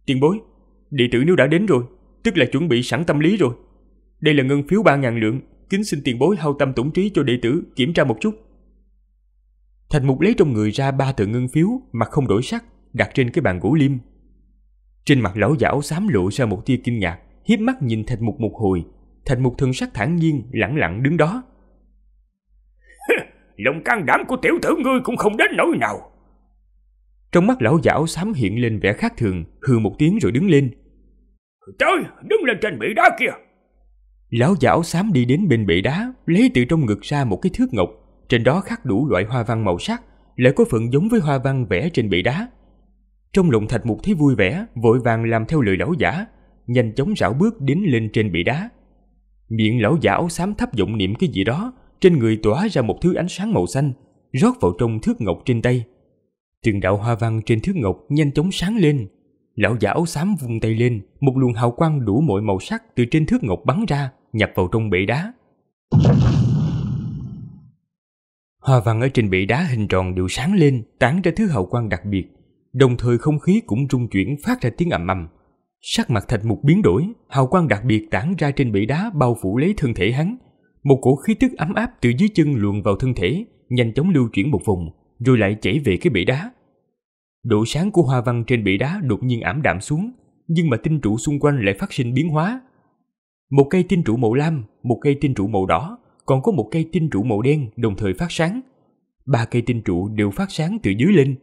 Tiền bối Đệ tử nếu đã đến rồi Tức là chuẩn bị sẵn tâm lý rồi Đây là ngân phiếu 3.000 lượng Kính xin tiền bối hao tâm tổn trí cho đệ tử kiểm tra một chút Thành mục lấy trong người ra ba tờ ngân phiếu mà không đổi sắc Đặt trên cái bàn gỗ liêm trên mặt lão giảo xám lụ ra một tia kinh ngạc, hiếp mắt nhìn Thạch Mục một hồi. Thạch Mục thân sắc thản nhiên, lẳng lặng đứng đó. Lòng can đảm của tiểu tử ngươi cũng không đến nỗi nào. Trong mắt lão giảo xám hiện lên vẻ khác thường, hừ một tiếng rồi đứng lên. trời đứng lên trên bệ đá kia. Lão giảo xám đi đến bên bệ đá, lấy từ trong ngực ra một cái thước ngọc, trên đó khắc đủ loại hoa văn màu sắc, lại có phần giống với hoa văn vẽ trên bệ đá. Trong lòng Thạch Mục thấy vui vẻ, vội vàng làm theo lời lão giả, nhanh chóng rảo bước đến lên trên bệ đá. Miệng lão giả áo xám thấp giọng niệm cái gì đó, trên người tỏa ra một thứ ánh sáng màu xanh, rót vào trong thước ngọc trên tay. Từng đạo hoa văn trên thước ngọc nhanh chóng sáng lên. Lão giả áo xám vung tay lên, một luồng hào quang đủ mọi màu sắc từ trên thước ngọc bắn ra, nhập vào trong bệ đá. Hoa văn ở trên bệ đá hình tròn đều sáng lên, tán ra thứ hào quang đặc biệt, đồng thời không khí cũng rung chuyển phát ra tiếng ầm ầm. Sắc mặt Thạch Mục biến đổi, hào quang đặc biệt tản ra trên bể đá bao phủ lấy thân thể hắn. Một cổ khí tức ấm áp từ dưới chân luồn vào thân thể, nhanh chóng lưu chuyển một vùng, rồi lại chảy về cái bể đá. Độ sáng của hoa văn trên bể đá đột nhiên ảm đạm xuống, nhưng mà tinh trụ xung quanh lại phát sinh biến hóa. Một cây tinh trụ màu lam, một cây tinh trụ màu đỏ, còn có một cây tinh trụ màu đen đồng thời phát sáng. Ba cây tinh trụ đều phát sáng từ dưới lên,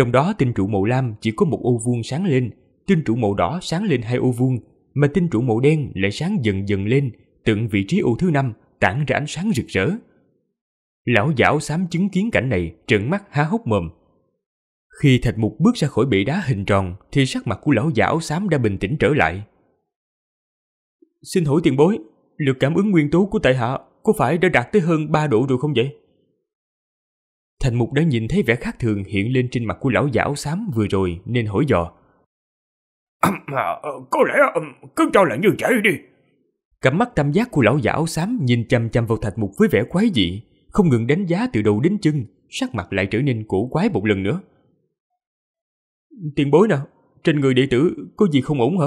trong đó tinh trụ màu lam chỉ có một ô vuông sáng lên, tinh trụ màu đỏ sáng lên hai ô vuông, mà tinh trụ màu đen lại sáng dần dần lên, tượng vị trí ô thứ năm tản ra ánh sáng rực rỡ. Lão giảo xám chứng kiến cảnh này trợn mắt há hốc mồm. Khi thạch mục bước ra khỏi bệ đá hình tròn thì sắc mặt của lão giảo xám đã bình tĩnh trở lại. Xin hỏi tiền bối, lực cảm ứng nguyên tố của tại hạ có phải đã đạt tới hơn 3 độ rồi không vậy? Thành mục đã nhìn thấy vẻ khác thường hiện lên trên mặt của lão già giảo xám vừa rồi nên hỏi dò. có lẽ um, cứ cho là như vậy đi. Cặp mắt tam giác của lão già giảo xám nhìn chăm chăm vào thạch mục với vẻ quái dị, không ngừng đánh giá từ đầu đến chân, sắc mặt lại trở nên cổ quái một lần nữa. Tiền bối nào, trên người đệ tử có gì không ổn hả?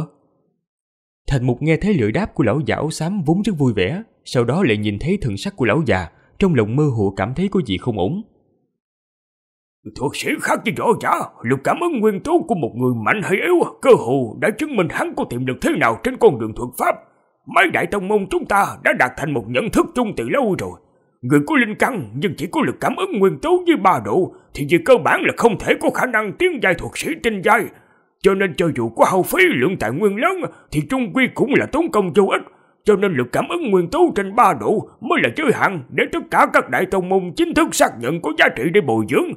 Thành mục nghe thấy lời đáp của lão già giảo xám vốn rất vui vẻ, sau đó lại nhìn thấy thần sắc của lão già, trong lòng mơ hồ cảm thấy có gì không ổn, Thuật sĩ khác với rõ giả, lực cảm ứng nguyên tố của một người mạnh hay yếu, cơ hồ đã chứng minh hắn có tiềm lực thế nào trên con đường thuật pháp. Mấy đại tông môn chúng ta đã đạt thành một nhận thức chung từ lâu rồi. Người có linh căn nhưng chỉ có lực cảm ứng nguyên tố với ba độ thì về cơ bản là không thể có khả năng tiến giai thuật sĩ trên giai. Cho nên cho dù có hao phí lượng tài nguyên lớn thì trung quy cũng là tốn công vô ích. Cho nên lực cảm ứng nguyên tố trên ba độ mới là giới hạn để tất cả các đại tông môn chính thức xác nhận có giá trị để bồi dưỡng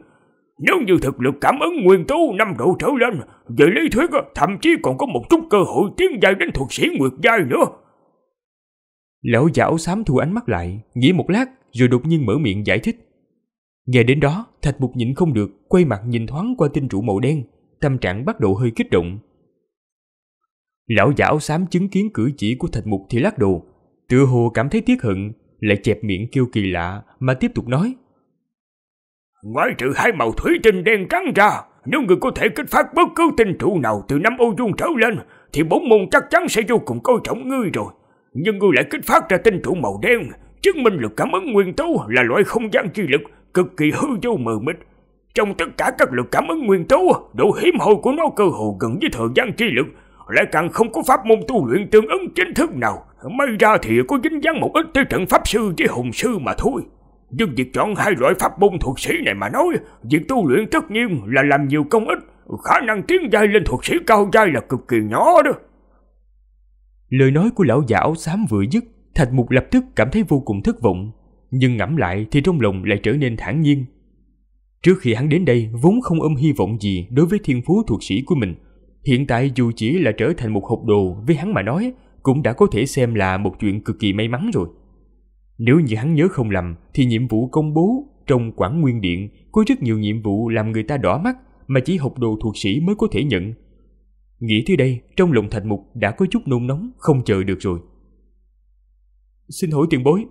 nếu như thực lực cảm ứng nguyên tố năm độ trở lên, về lý thuyết thậm chí còn có một chút cơ hội tiến dài đến thuật sĩ Nguyệt Giai nữa. Lão giảo sám thu ánh mắt lại, nghĩ một lát rồi đột nhiên mở miệng giải thích. Nghe đến đó, thạch mục nhịn không được, quay mặt nhìn thoáng qua tinh trụ màu đen, tâm trạng bắt đầu hơi kích động. Lão giảo sám chứng kiến cử chỉ của thạch mục thì lắc đầu, tựa hồ cảm thấy tiếc hận, lại chẹp miệng kêu kỳ lạ mà tiếp tục nói. Ngoài trừ hai màu thủy tinh đen trắng ra, nếu người có thể kích phát bất cứ tinh trụ nào từ năm ô dung trở lên, thì bốn môn chắc chắn sẽ vô cùng coi trọng ngươi rồi. Nhưng ngươi lại kích phát ra tinh trụ màu đen, chứng minh lực cảm ứng nguyên tố là loại không gian chi lực cực kỳ hư vô mờ mịt. Trong tất cả các lực cảm ứng nguyên tố, độ hiếm hoi của nó cơ hồ gần với thời gian chi lực, lại càng không có pháp môn tu luyện tương ứng chính thức nào. May ra thì có dính dáng một ít tới trận pháp sư với hùng sư mà thôi. Nhưng việc chọn hai loại pháp môn thuật sĩ này mà nói, việc tu luyện tất nhiên là làm nhiều công ích, khả năng tiến giai lên thuật sĩ cao giai là cực kỳ nhỏ đó. Lời nói của lão giả áo xám vừa dứt, Thạch Mục lập tức cảm thấy vô cùng thất vọng, nhưng ngẫm lại thì trong lòng lại trở nên thản nhiên. Trước khi hắn đến đây vốn không ôm hy vọng gì đối với thiên phú thuật sĩ của mình, hiện tại dù chỉ là trở thành một hộp đồ với hắn mà nói, cũng đã có thể xem là một chuyện cực kỳ may mắn rồi. Nếu như hắn nhớ không lầm thì nhiệm vụ công bố trong quản Nguyên Điện có rất nhiều nhiệm vụ làm người ta đỏ mắt mà chỉ học đồ thuộc sĩ mới có thể nhận. Nghĩ tới đây, trong lòng thạch Mục đã có chút nôn nóng, không chờ được rồi. Xin hỏi tiền bối,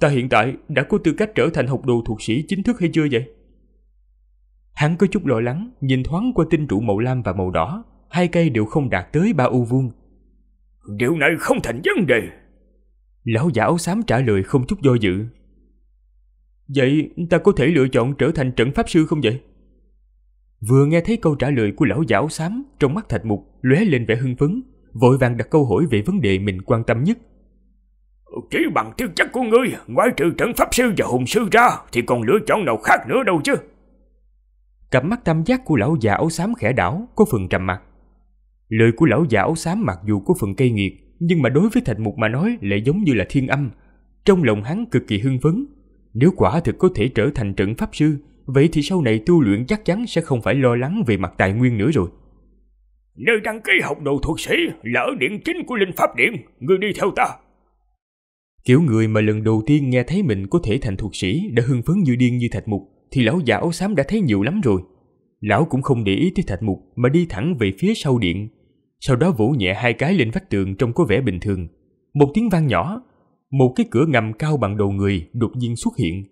ta hiện tại đã có tư cách trở thành học đồ thuộc sĩ chính thức hay chưa vậy? Hắn có chút lo lắng, nhìn thoáng qua tinh trụ màu lam và màu đỏ, hai cây đều không đạt tới ba u vuông. Điều này không thành vấn đề, Lão giả áo xám trả lời không chút do dự. Vậy ta có thể lựa chọn trở thành trận pháp sư không vậy? Vừa nghe thấy câu trả lời của lão giả áo xám, trong mắt Thạch Mục lóe lên vẻ hưng phấn, vội vàng đặt câu hỏi về vấn đề mình quan tâm nhất. Chỉ bằng tiêu chất của ngươi, ngoài trừ trận pháp sư và hùng sư ra, thì còn lựa chọn nào khác nữa đâu chứ? Cặp mắt tam giác của lão già áo xám khẽ đảo, có phần trầm mặt. Lời của lão già áo xám mặc dù có phần cay nghiệt, nhưng mà đối với Thạch Mục mà nói lại giống như là thiên âm. Trong lòng hắn cực kỳ hưng phấn. Nếu quả thực có thể trở thành trận pháp sư, vậy thì sau này tu luyện chắc chắn sẽ không phải lo lắng về mặt tài nguyên nữa rồi. Nơi đăng ký học đồ thuật sĩ là ở điện chính của Linh Pháp Điện, ngươi đi theo ta. Kiểu người mà lần đầu tiên nghe thấy mình có thể thành thuật sĩ đã hưng phấn như điên như Thạch Mục thì lão già áo xám đã thấy nhiều lắm rồi. Lão cũng không để ý tới Thạch Mục mà đi thẳng về phía sau điện sau đó vũ nhẹ hai cái lên vách tường trông có vẻ bình thường. Một tiếng vang nhỏ, một cái cửa ngầm cao bằng đầu người đột nhiên xuất hiện.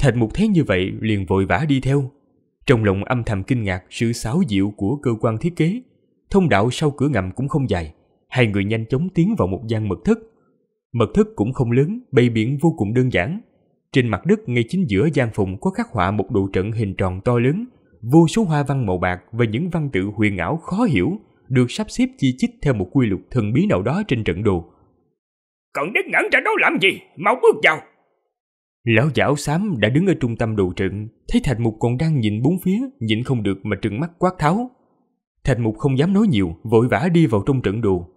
Thạch mục thấy như vậy liền vội vã đi theo. Trong lòng âm thầm kinh ngạc sự xáo diệu của cơ quan thiết kế. Thông đạo sau cửa ngầm cũng không dài, hai người nhanh chóng tiến vào một gian mật thất. Mật thất cũng không lớn, bày biển vô cùng đơn giản. Trên mặt đất ngay chính giữa gian phòng có khắc họa một đồ trận hình tròn to lớn, vô số hoa văn màu bạc và những văn tự huyền ảo khó hiểu – được sắp xếp chi chít theo một quy luật thần bí nào đó trên trận đồ. Còn đứng ngẩn ra đó làm gì? Mau bước vào! Lão giảo xám đã đứng ở trung tâm đồ trận, thấy Thạch Mục còn đang nhìn bốn phía, nhịn không được mà trừng mắt quát tháo. Thạch Mục không dám nói nhiều, vội vã đi vào trong trận đồ.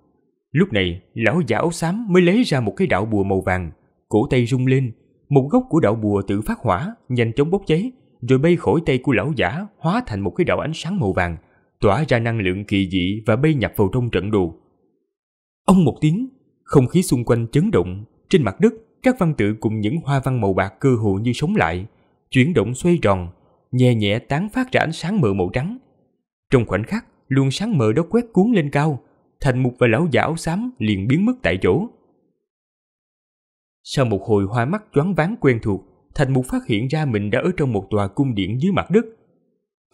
Lúc này, lão giảo xám mới lấy ra một cái đạo bùa màu vàng, cổ tay rung lên, một góc của đạo bùa tự phát hỏa, nhanh chóng bốc cháy, rồi bay khỏi tay của lão giả, hóa thành một cái đạo ánh sáng màu vàng, tỏa ra năng lượng kỳ dị và bay nhập vào trong trận đồ. Ông một tiếng, không khí xung quanh chấn động, trên mặt đất các văn tự cùng những hoa văn màu bạc cơ hồ như sống lại, chuyển động xoay tròn, nhẹ nhẹ tán phát ra ánh sáng mờ màu trắng. Trong khoảnh khắc, luồng sáng mờ đó quét cuốn lên cao, thành mục và lão giả áo xám liền biến mất tại chỗ. Sau một hồi hoa mắt choáng váng quen thuộc, Thành Mục phát hiện ra mình đã ở trong một tòa cung điện dưới mặt đất,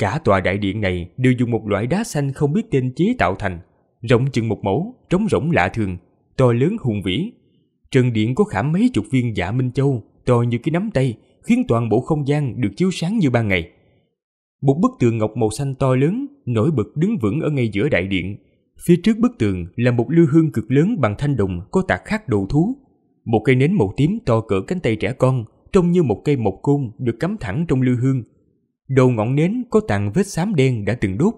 Cả tòa đại điện này đều dùng một loại đá xanh không biết tên chế tạo thành, rộng chừng một mẫu, trống rỗng lạ thường, to lớn hùng vĩ. Trần điện có khảm mấy chục viên dạ minh châu, to như cái nắm tay, khiến toàn bộ không gian được chiếu sáng như ban ngày. Một bức tường ngọc màu xanh to lớn, nổi bật đứng vững ở ngay giữa đại điện. Phía trước bức tường là một lư hương cực lớn bằng thanh đồng có tạc khắc đồ thú. Một cây nến màu tím to cỡ cánh tay trẻ con, trông như một cây mộc côn được cắm thẳng trong lư hương đầu ngọn nến có tàn vết xám đen đã từng đốt.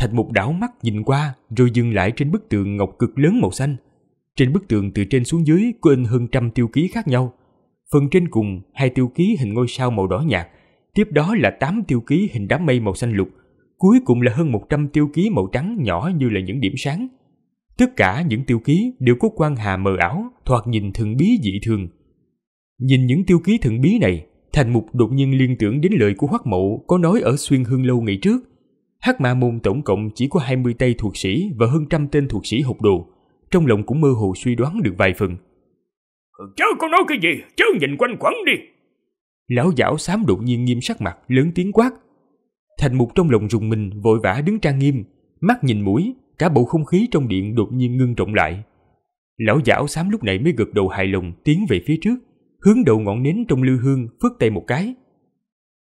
Thạch Mục đảo mắt nhìn qua rồi dừng lại trên bức tượng ngọc cực lớn màu xanh. Trên bức tượng từ trên xuống dưới có in hơn trăm tiêu ký khác nhau. Phần trên cùng hai tiêu ký hình ngôi sao màu đỏ nhạt, tiếp đó là tám tiêu ký hình đám mây màu xanh lục, cuối cùng là hơn một trăm tiêu ký màu trắng nhỏ như là những điểm sáng. Tất cả những tiêu ký đều có quan hà mờ ảo, thoạt nhìn thần bí dị thường. Nhìn những tiêu ký thần bí này, Thành Mục đột nhiên liên tưởng đến lời của Hoắc Mậu có nói ở Xuyên Hương Lâu ngày trước. Hắc Ma Môn tổng cộng chỉ có hai mươi tay thuộc sĩ và hơn trăm tên thuộc sĩ học đồ. Trong lòng cũng mơ hồ suy đoán được vài phần. Chớ có nói cái gì, chớ nhìn quanh quẩn đi. Lão giảo xám đột nhiên nghiêm sắc mặt, lớn tiếng quát. Thành Mục trong lòng rùng mình vội vã đứng trang nghiêm, mắt nhìn mũi, cả bầu không khí trong điện đột nhiên ngưng trọng lại. Lão giảo xám lúc này mới gật đầu hài lòng tiến về phía trước, hướng đầu ngọn nến trong lư hương phước tay một cái.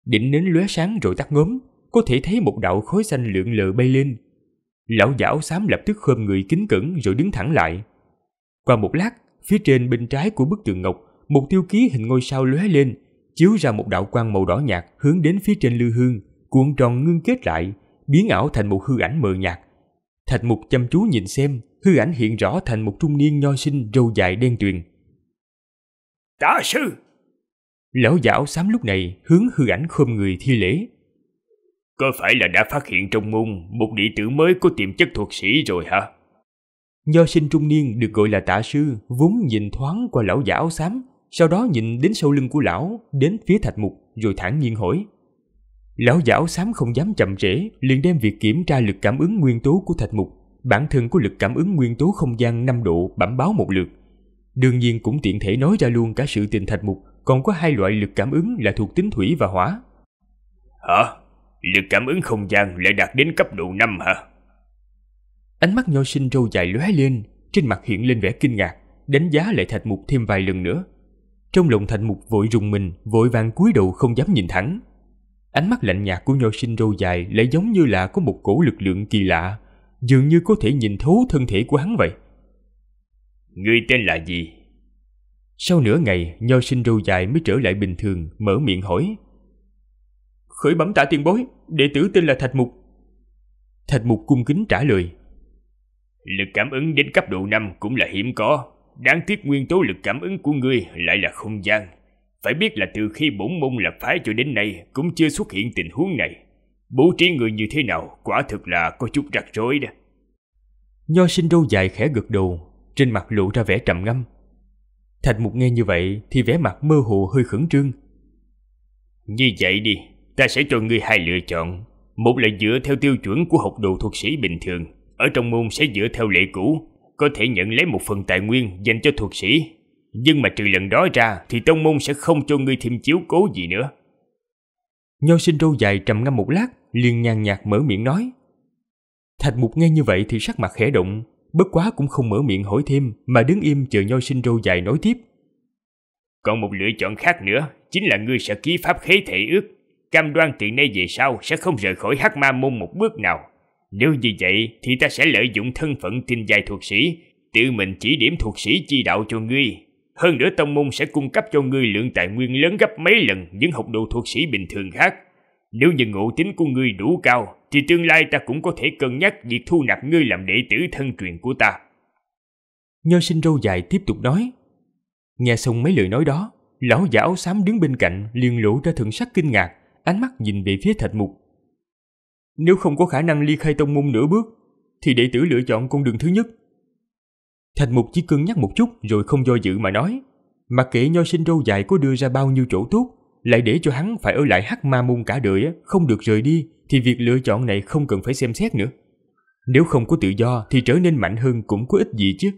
Đỉnh nến lóe sáng rồi tắt ngốm, có thể thấy một đạo khói xanh lượn lờ bay lên. Lão giả áo xám lập tức khom người kính cẩn rồi đứng thẳng lại. Qua một lát, phía trên bên trái của bức tường ngọc, một tiêu ký hình ngôi sao lóe lên, chiếu ra một đạo quang màu đỏ nhạt hướng đến phía trên lư hương, cuộn tròn ngưng kết lại, biến ảo thành một hư ảnh mờ nhạt. Thạch Mục chăm chú nhìn xem, hư ảnh hiện rõ thành một trung niên nho sinh râu dài đen tuyền. Tạ sư! Lão giảo xám lúc này hướng hư ảnh khom người thi lễ. Có phải là đã phát hiện trong môn một đệ tử mới có tiềm chất thuật sĩ rồi hả? Nho sinh trung niên được gọi là tạ sư vốn nhìn thoáng qua lão giảo xám, sau đó nhìn đến sau lưng của lão, đến phía thạch mục rồi thản nhiên hỏi. Lão giảo xám không dám chậm trễ, liền đem việc kiểm tra lực cảm ứng nguyên tố của thạch mục, bản thân của lực cảm ứng nguyên tố không gian 5 độ bẩm báo một lượt – Đương nhiên cũng tiện thể nói ra luôn cả sự tình thạch mục còn có hai loại lực cảm ứng là thuộc tính thủy và hỏa. Hả? Lực cảm ứng không gian lại đạt đến cấp độ năm hả? Ánh mắt nho sinh râu dài lóe lên, trên mặt hiện lên vẻ kinh ngạc, đánh giá lại thạch mục thêm vài lần nữa. Trong lòng thạch mục vội rùng mình, vội vàng cúi đầu không dám nhìn thẳng. Ánh mắt lạnh nhạt của nho sinh râu dài lại giống như là có một cổ lực lượng kỳ lạ, dường như có thể nhìn thấu thân thể của hắn vậy. Ngươi tên là gì? Sau nửa ngày, nho sinh râu dài mới trở lại bình thường, mở miệng hỏi. Khởi bấm tạ tiền bối, đệ tử tên là Thạch Mục. Thạch Mục cung kính trả lời. Lực cảm ứng đến cấp độ 5 cũng là hiếm có. Đáng tiếc nguyên tố lực cảm ứng của ngươi lại là không gian. Phải biết là từ khi bổn môn lập phái cho đến nay cũng chưa xuất hiện tình huống này. Bố trí người như thế nào quả thực là có chút rắc rối đó. Nho sinh râu dài khẽ gật đầu trên mặt lộ ra vẻ trầm ngâm. Thạch Mục nghe như vậy thì vẻ mặt mơ hồ hơi khẩn trương. Như vậy đi, ta sẽ cho ngươi hai lựa chọn. Một là dựa theo tiêu chuẩn của học đồ thuật sĩ bình thường, ở trong môn sẽ dựa theo lệ cũ, có thể nhận lấy một phần tài nguyên dành cho thuật sĩ. Nhưng mà trừ lần đó ra thì tông môn sẽ không cho ngươi thêm chiếu cố gì nữa. Nho sinh râu dài trầm ngâm một lát, liền nhàn nhạt mở miệng nói. Thạch Mục nghe như vậy thì sắc mặt khẽ động, bất quá cũng không mở miệng hỏi thêm mà đứng im chờ nho sinh râu dài nói tiếp. Còn một lựa chọn khác nữa, chính là ngươi sẽ ký pháp khế thể ước, cam đoan từ nay về sau sẽ không rời khỏi hắc ma môn một bước nào. Nếu như vậy thì ta sẽ lợi dụng thân phận tinh dài thuộc sĩ, tự mình chỉ điểm thuộc sĩ chi đạo cho ngươi. Hơn nữa tông môn sẽ cung cấp cho ngươi lượng tài nguyên lớn gấp mấy lần những học đồ thuộc sĩ bình thường khác nếu như ngộ tính của ngươi đủ cao, thì tương lai ta cũng có thể cân nhắc việc thu nạp ngươi làm đệ tử thân truyền của ta. Nho sinh râu dài tiếp tục nói. Nghe xong mấy lời nói đó, lão giả áo xám đứng bên cạnh liền lộ ra thượng sắc kinh ngạc, ánh mắt nhìn về phía thạch mục. Nếu không có khả năng ly khai tông môn nửa bước, thì đệ tử lựa chọn con đường thứ nhất. Thạch mục chỉ cân nhắc một chút rồi không do dự mà nói. Mặc kệ nho sinh râu dài có đưa ra bao nhiêu chỗ tốt, lại để cho hắn phải ở lại hắc ma môn cả đời không được rời đi thì việc lựa chọn này không cần phải xem xét nữa nếu không có tự do thì trở nên mạnh hơn cũng có ích gì chứ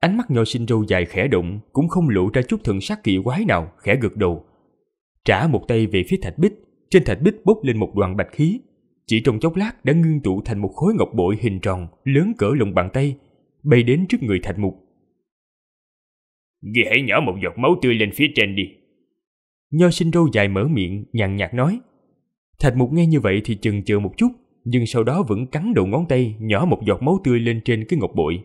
ánh mắt nho sinh râu dài khẽ động cũng không lộ ra chút thần sắc kỳ quái nào khẽ gật đầu trả một tay về phía thạch bích trên thạch bích bốc lên một đoàn bạch khí chỉ trong chốc lát đã ngưng tụ thành một khối ngọc bội hình tròn lớn cỡ lòng bàn tay bay đến trước người thạch mục Ghi hãy nhỏ một giọt máu tươi lên phía trên đi Nho sinh râu dài mở miệng, nhàn nhạt nói. Thạch mục nghe như vậy thì chừng chừ một chút, nhưng sau đó vẫn cắn đầu ngón tay nhỏ một giọt máu tươi lên trên cái ngọc bội.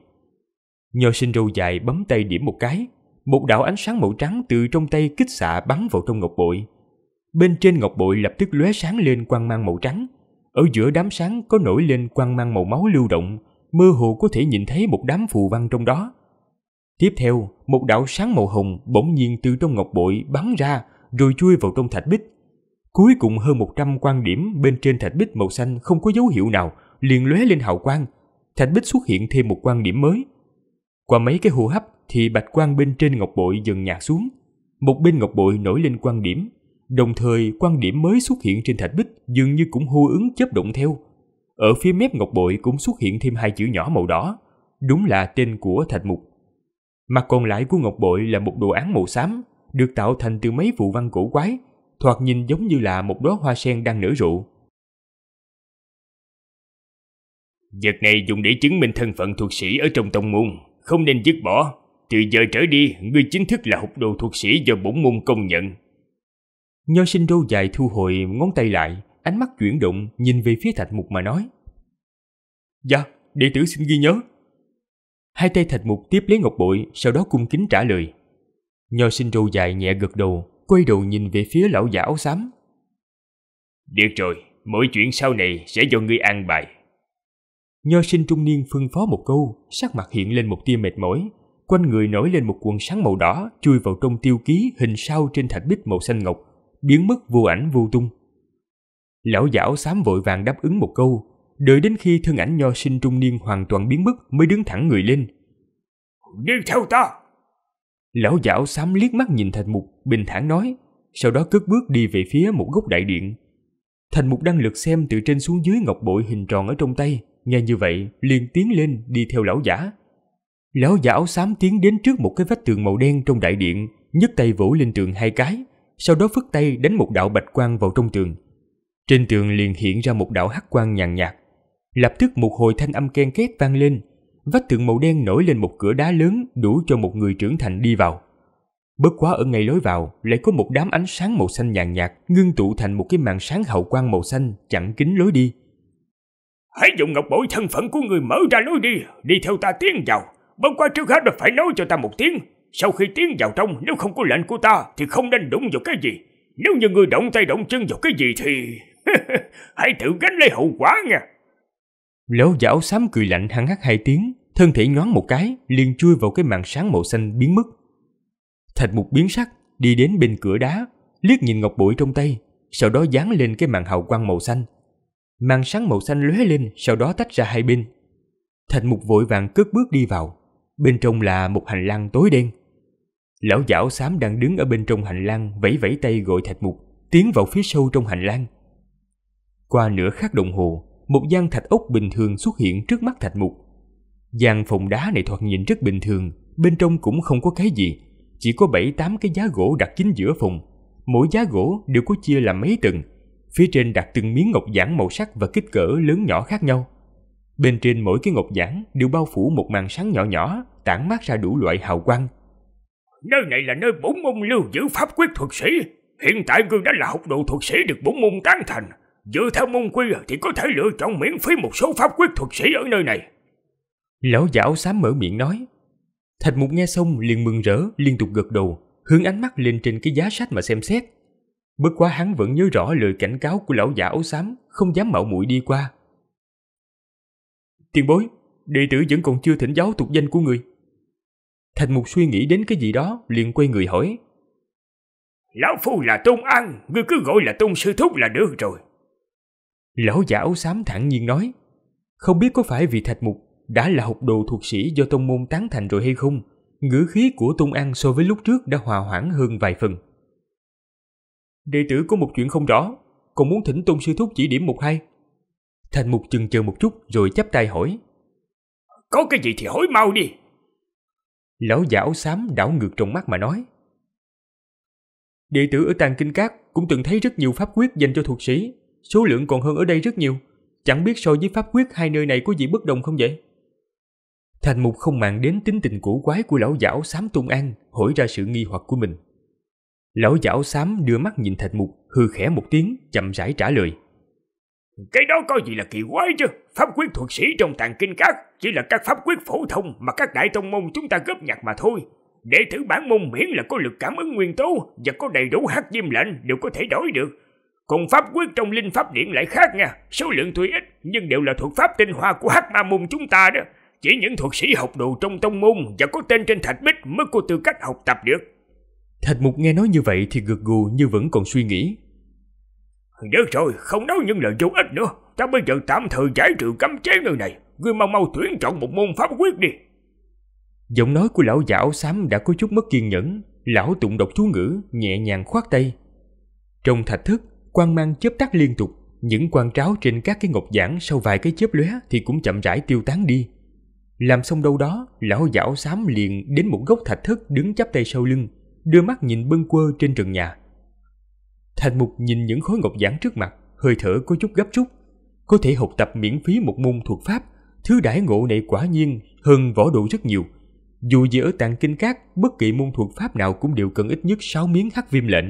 Nho sinh râu dài bấm tay điểm một cái, một đạo ánh sáng màu trắng từ trong tay kích xạ bắn vào trong ngọc bội. Bên trên ngọc bội lập tức lóe sáng lên quang mang màu trắng, ở giữa đám sáng có nổi lên quang mang màu máu lưu động, mơ hồ có thể nhìn thấy một đám phù văn trong đó. Tiếp theo, một đạo sáng màu hồng bỗng nhiên từ trong ngọc bội bắn ra, rồi chui vào trong thạch bích. Cuối cùng hơn 100 quan điểm bên trên thạch bích màu xanh không có dấu hiệu nào, liền lóe lên hào quang. Thạch bích xuất hiện thêm một quan điểm mới. Qua mấy cái hô hấp thì bạch quang bên trên ngọc bội dần nhạt xuống. Một bên ngọc bội nổi lên quan điểm, đồng thời quan điểm mới xuất hiện trên thạch bích dường như cũng hô ứng chớp động theo. Ở phía mép ngọc bội cũng xuất hiện thêm hai chữ nhỏ màu đỏ, đúng là tên của thạch mục. Mặt còn lại của ngọc bội là một đồ án màu xám được tạo thành từ mấy vụ văn cổ quái, thoạt nhìn giống như là một đóa hoa sen đang nở rộ. Vật này dùng để chứng minh thân phận thuật sĩ ở trong tông môn, không nên dứt bỏ. Từ giờ trở đi, ngươi chính thức là học đồ thuật sĩ do bổn môn công nhận. Nho sinh râu dài thu hồi ngón tay lại, ánh mắt chuyển động nhìn về phía thạch mục mà nói. Dạ, đệ tử xin ghi nhớ. Hai tay thạch mục tiếp lấy ngọc bội, sau đó cung kính trả lời. Nho sinh ru dài nhẹ gật đầu, quay đầu nhìn về phía lão già áo xám. Được rồi, mỗi chuyện sau này sẽ do ngươi an bài. Nho sinh trung niên phân phó một câu, sắc mặt hiện lên một tia mệt mỏi, quanh người nổi lên một quần sáng màu đỏ chui vào trong tiêu ký hình sao trên thạch bích màu xanh ngọc, biến mất vô ảnh vô tung. Lão già áo xám vội vàng đáp ứng một câu, đợi đến khi thân ảnh nho sinh trung niên hoàn toàn biến mất mới đứng thẳng người lên. Đi theo ta! Lão giảo xám liếc mắt nhìn Thành Mục, bình thản nói, sau đó cất bước đi về phía một góc đại điện. Thành Mục đang lượt xem từ trên xuống dưới ngọc bội hình tròn ở trong tay, nghe như vậy liền tiến lên đi theo lão giả. Lão giả áo xám tiến đến trước một cái vách tường màu đen trong đại điện, nhấc tay vỗ lên tường hai cái, sau đó phất tay đánh một đạo bạch quang vào trong tường. Trên tường liền hiện ra một đạo hắc quang nhàn nhạt. Lập tức một hồi thanh âm ken két vang lên, vách tường màu đen nổi lên một cửa đá lớn đủ cho một người trưởng thành đi vào. Bất quá ở ngay lối vào lại có một đám ánh sáng màu xanh nhàn nhạt ngưng tụ thành một cái màn sáng hậu quang màu xanh chặn kín lối đi. Hãy dùng ngọc bội thân phận của người mở ra lối đi, đi theo ta tiến vào. Bất quá trước hết là phải nói cho ta một tiếng. Sau khi tiến vào trong, nếu không có lệnh của ta thì không nên đụng vào cái gì. Nếu như người động tay động chân vào cái gì thì... Hãy tự gánh lấy hậu quả nha. Lão giáo xám cười lạnh hăng hắc hai tiếng, thân thể nhoáng một cái, liền chui vào cái màn sáng màu xanh biến mất. Thạch mục biến sắc, đi đến bên cửa đá, liếc nhìn ngọc bụi trong tay, sau đó dán lên cái màn hào quang màu xanh. Màn sáng màu xanh lóe lên, sau đó tách ra hai bên. Thạch mục vội vàng cất bước đi vào, bên trong là một hành lang tối đen. Lão giảo xám đang đứng ở bên trong hành lang vẫy vẫy tay gọi thạch mục, tiến vào phía sâu trong hành lang. Qua nửa khắc đồng hồ, một gian thạch ốc bình thường xuất hiện trước mắt thạch mục. Gian phòng đá này thoạt nhìn rất bình thường, bên trong cũng không có cái gì, chỉ có 7-8 cái giá gỗ đặt chính giữa phòng. Mỗi giá gỗ đều có chia làm mấy tầng, phía trên đặt từng miếng ngọc giản màu sắc và kích cỡ lớn nhỏ khác nhau. Bên trên mỗi cái ngọc giản đều bao phủ một màn sáng nhỏ nhỏ, tản mát ra đủ loại hào quang. Nơi này là nơi bốn môn lưu giữ pháp quyết thuật sĩ. Hiện tại ngươi đã là học đồ thuật sĩ được bốn môn tán thành Dựa theo môn quy thì có thể lựa chọn miễn phí một số pháp quyết thuật sĩ ở nơi này. Lão giảo sám mở miệng nói. Thạch mục nghe xong liền mừng rỡ, liên tục gật đầu, hướng ánh mắt lên trên cái giá sách mà xem xét. Bất quá hắn vẫn nhớ rõ lời cảnh cáo của lão già áo xám, không dám mạo muội đi qua. Tiền bối, đệ tử vẫn còn chưa thỉnh giáo tục danh của người. Thạch mục suy nghĩ đến cái gì đó, liền quay người hỏi. Lão Phu là Tôn An, ngươi cứ gọi là Tôn Sư Thúc là được rồi. Lão giả áo xám thản nhiên nói, không biết có phải vì thạch mục đã là học đồ thuộc sĩ do tông môn tán thành rồi hay không, ngữ khí của Tôn An so với lúc trước đã hòa hoãn hơn vài phần. Đệ tử có một chuyện không rõ, còn muốn thỉnh Tôn Sư Thúc chỉ điểm một hai. Thành Mục chừng chờ một chút rồi chắp tay hỏi. Có cái gì thì hỏi mau đi. Lão giả áo xám đảo ngược trong mắt mà nói. Đệ tử ở Tàng Kinh Cát cũng từng thấy rất nhiều pháp quyết dành cho thuộc sĩ số lượng còn hơn ở đây rất nhiều. Chẳng biết so với pháp quyết hai nơi này có gì bất đồng không vậy? Thành mục không màng đến tính tình cũ quái của lão giảo xám tung an, hỏi ra sự nghi hoặc của mình. Lão giảo xám đưa mắt nhìn thạch mục, hư khẽ một tiếng, chậm rãi trả lời. Cái đó có gì là kỳ quái chứ? Pháp quyết thuật sĩ trong tàng kinh các chỉ là các pháp quyết phổ thông mà các đại tông môn chúng ta góp nhặt mà thôi. Đệ tử bản môn miễn là có lực cảm ứng nguyên tố và có đầy đủ hắc diêm lệnh đều có thể đổi được còn pháp quyết trong linh pháp điển lại khác nha, số lượng tuy ít nhưng đều là thuật pháp tinh hoa của Hắc Ma môn chúng ta đó. Chỉ những thuật sĩ học đồ trong tông môn và có tên trên thạch bích mới có tư cách học tập được. Thạch Mục nghe nói như vậy thì gật gù như vẫn còn suy nghĩ. Được rồi, không nói những lời vô ích nữa. Ta bây giờ tạm thời giải trừ cấm chế nơi này. Ngươi mau mau tuyển chọn một môn pháp quyết đi. Giọng nói của lão giảo xám đã có chút mất kiên nhẫn. Lão tụng độc chú ngữ, nhẹ nhàng khoát tay. Trong thạch thức, quang mang chớp tắt liên tục, những quang tráo trên các cái ngọc giảng sau vài cái chớp lóe thì cũng chậm rãi tiêu tán đi. Làm xong đâu đó, lão giảo xám liền đến một góc thạch thất đứng chắp tay sau lưng, đưa mắt nhìn bâng quơ trên trần nhà. Thành mục nhìn những khối ngọc giảng trước mặt, hơi thở có chút gấp rút. Có thể học tập miễn phí một môn thuộc pháp, thứ đãi ngộ này quả nhiên hơn võ độ rất nhiều. Dù gì ở tàng kinh các, bất kỳ môn thuộc pháp nào cũng đều cần ít nhất 6 miếng hắc viêm lệnh.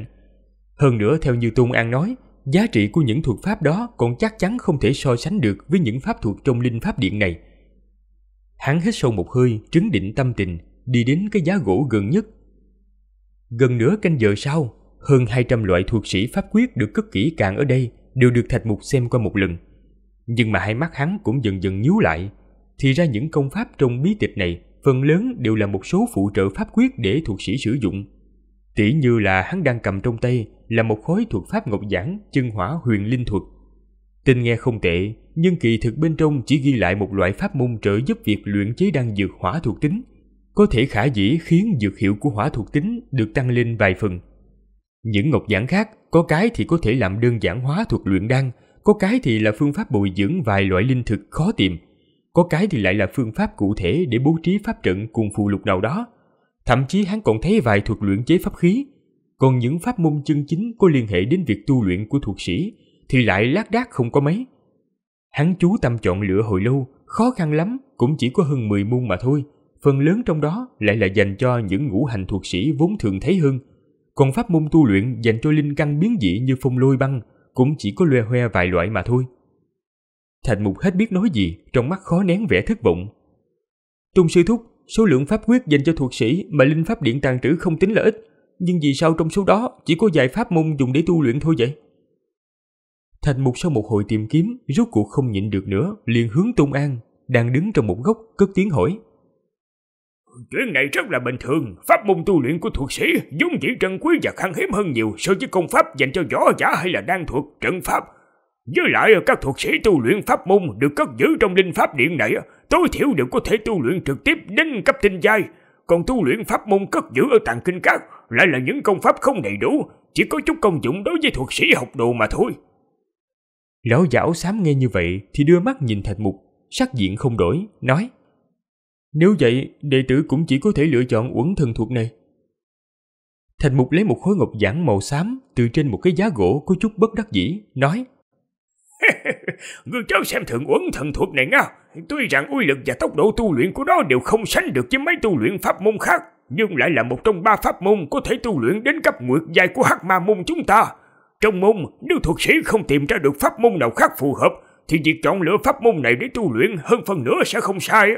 Hơn nữa theo như Tôn An nói, giá trị của những thuật pháp đó còn chắc chắn không thể so sánh được với những pháp thuật trong linh pháp điện này. Hắn hít sâu một hơi, trấn định tâm tình, đi đến cái giá gỗ gần nhất. Gần nửa canh giờ sau, hơn 200 loại thuộc sĩ pháp quyết được cất kỹ càng ở đây đều được Thạch Mục xem qua một lần. Nhưng mà hai mắt hắn cũng dần dần nhíu lại. Thì ra những công pháp trong bí tịch này phần lớn đều là một số phụ trợ pháp quyết để thuộc sĩ sử dụng. Tỉ như là hắn đang cầm trong tay là một khối thuật pháp ngọc giản chân hỏa huyền linh thuật. Tên nghe không tệ, nhưng kỳ thực bên trong chỉ ghi lại một loại pháp môn trợ giúp việc luyện chế đan dược hỏa thuộc tính, có thể khả dĩ khiến dược hiệu của hỏa thuộc tính được tăng lên vài phần. Những ngọc giản khác, có cái thì có thể làm đơn giản hóa thuật luyện đan, có cái thì là phương pháp bồi dưỡng vài loại linh thực khó tìm, có cái thì lại là phương pháp cụ thể để bố trí pháp trận cùng phụ lục nào đó. Thậm chí hắn còn thấy vài thuật luyện chế pháp khí, còn những pháp môn chân chính có liên hệ đến việc tu luyện của thuật sĩ thì lại lác đác không có mấy. Hắn chú tâm chọn lựa hồi lâu, khó khăn lắm cũng chỉ có hơn mười môn mà thôi, phần lớn trong đó lại là dành cho những ngũ hành thuật sĩ vốn thường thấy hơn. Còn pháp môn tu luyện dành cho linh căn biến dị như phong lôi băng cũng chỉ có loe hoe vài loại mà thôi. Thạch Mục hết biết nói gì, trong mắt khó nén vẻ thất vọng. Tôn sư thúc, Số lượng pháp quyết dành cho thuật sĩ mà linh pháp điện tàng trữ không tính là ít, nhưng vì sao trong số đó chỉ có vài pháp môn dùng để tu luyện thôi vậy? Thành Mục sau một hồi tìm kiếm, rốt cuộc không nhịn được nữa, liền hướng Tôn An, đang đứng trong một góc, cất tiếng hỏi. Chuyện này rất là bình thường, pháp môn tu luyện của thuật sĩ vốn chỉ trân quý và khan hiếm hơn nhiều so với công pháp dành cho võ giả hay là đan thuật, trận pháp. Với lại các thuật sĩ tu luyện pháp môn được cất giữ trong linh pháp điện này tối thiểu đều có thể tu luyện trực tiếp đến cấp tinh giai. Còn tu luyện pháp môn cất giữ ở tàng kinh các lại là những công pháp không đầy đủ, chỉ có chút công dụng đối với thuật sĩ học đồ mà thôi. Lão giảo xám nghe như vậy thì đưa mắt nhìn thạch mục, sắc diện không đổi, nói Nếu vậy, đệ tử cũng chỉ có thể lựa chọn uẩn thần thuật này. Thạch mục lấy một khối ngọc giản màu xám từ trên một cái giá gỗ có chút bất đắc dĩ, nói Ngươi chớ xem thượng uẩn thần thuật này nha Tuy rằng uy lực và tốc độ tu luyện của nó đều không sánh được với mấy tu luyện pháp môn khác Nhưng lại là một trong ba pháp môn có thể tu luyện đến cấp nguyệt dài của hắc ma môn chúng ta Trong môn, nếu thuật sĩ không tìm ra được pháp môn nào khác phù hợp Thì việc chọn lựa pháp môn này để tu luyện hơn phần nữa sẽ không sai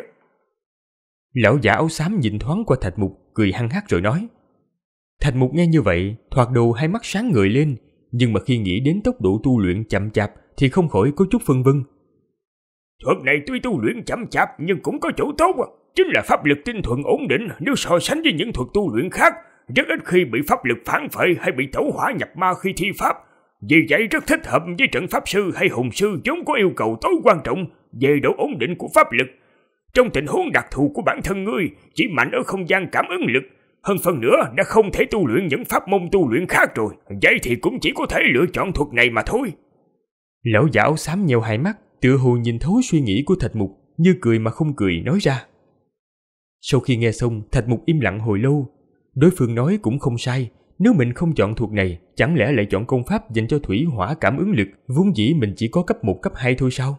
Lão giả áo xám nhìn thoáng qua thạch mục, cười hăng hắc rồi nói Thạch mục nghe như vậy, thoạt đầu hai mắt sáng ngời lên Nhưng mà khi nghĩ đến tốc độ tu luyện chậm chạp thì không khỏi có chút phân vân. Thuật này tuy tu luyện chậm chạp nhưng cũng có chỗ tốt, à. chính là pháp lực tinh thuận ổn định nếu so sánh với những thuật tu luyện khác, rất ít khi bị pháp lực phản phệ hay bị tẩu hỏa nhập ma khi thi pháp. Vì vậy rất thích hợp với trận pháp sư hay hùng sư vốn có yêu cầu tối quan trọng về độ ổn định của pháp lực. Trong tình huống đặc thù của bản thân ngươi, chỉ mạnh ở không gian cảm ứng lực, hơn phần nữa đã không thể tu luyện những pháp môn tu luyện khác rồi, vậy thì cũng chỉ có thể lựa chọn thuật này mà thôi. Lão giả áo xám nhèo hai mắt, tựa hồ nhìn thấu suy nghĩ của Thạch Mục, như cười mà không cười nói ra. Sau khi nghe xong, Thạch Mục im lặng hồi lâu. Đối phương nói cũng không sai, nếu mình không chọn thuộc này, chẳng lẽ lại chọn công pháp dành cho thủy hỏa cảm ứng lực, vốn dĩ mình chỉ có cấp 1 cấp 2 thôi sao?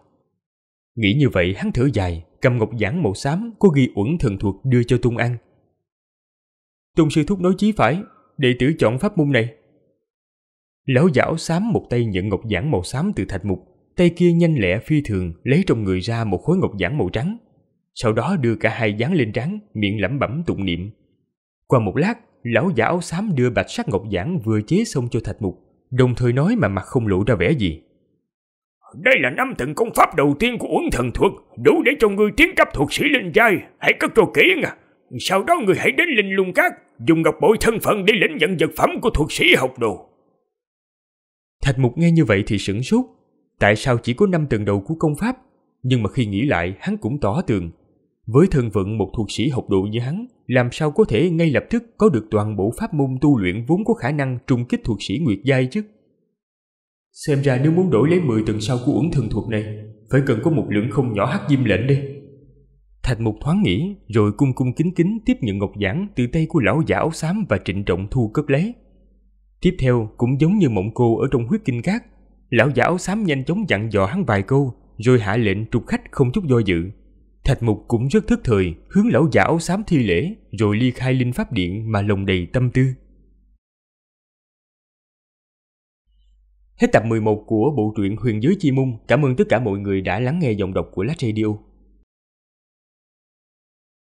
Nghĩ như vậy hắn thở dài, cầm ngọc giản màu xám có ghi uẩn thần thuộc đưa cho Tung An. Tôn sư thúc nói chí phải, đệ tử chọn pháp môn này, Lão giảo xám một tay nhận ngọc giản màu xám từ thạch mục, tay kia nhanh lẹ phi thường lấy trong người ra một khối ngọc giản màu trắng. Sau đó đưa cả hai dán lên trán, miệng lẩm bẩm tụng niệm. Qua một lát, lão giả áo xám đưa bạch sắc ngọc giản vừa chế xong cho thạch mục, đồng thời nói mà mặt không lộ ra vẻ gì. Đây là năm thần công pháp đầu tiên của uẩn thần thuật, đủ để cho ngươi tiến cấp thuật sĩ linh giai, hãy cất cho kỹ nha. Sau đó người hãy đến linh lung cát, dùng ngọc bội thân phận để lĩnh nhận vật phẩm của thuật sĩ học đồ. Thạch Mục nghe như vậy thì sửng sốt. Tại sao chỉ có năm tầng đầu của công pháp? Nhưng mà khi nghĩ lại, hắn cũng tỏ tường. Với thân phận một thuộc sĩ học độ như hắn, làm sao có thể ngay lập tức có được toàn bộ pháp môn tu luyện vốn có khả năng trung kích thuộc sĩ Nguyệt Giai chứ? Xem ra nếu muốn đổi lấy 10 tầng sau của uẩn thần thuộc này, phải cần có một lượng không nhỏ hắc diêm lệnh đi. Thạch Mục thoáng nghĩ, rồi cung cung kính kính tiếp nhận ngọc giản từ tay của lão giả áo xám và trịnh trọng thu cất lấy. Tiếp theo cũng giống như mộng cô ở trong huyết kinh cát, lão giả áo xám nhanh chóng dặn dò hắn vài câu rồi hạ lệnh trục khách không chút do dự. Thạch Mục cũng rất thức thời, hướng lão giả áo xám thi lễ rồi ly khai linh pháp điện mà lòng đầy tâm tư. Hết tập 11 của bộ truyện Huyền Giới Chi Môn. Cảm ơn tất cả mọi người đã lắng nghe giọng đọc của Last Radio.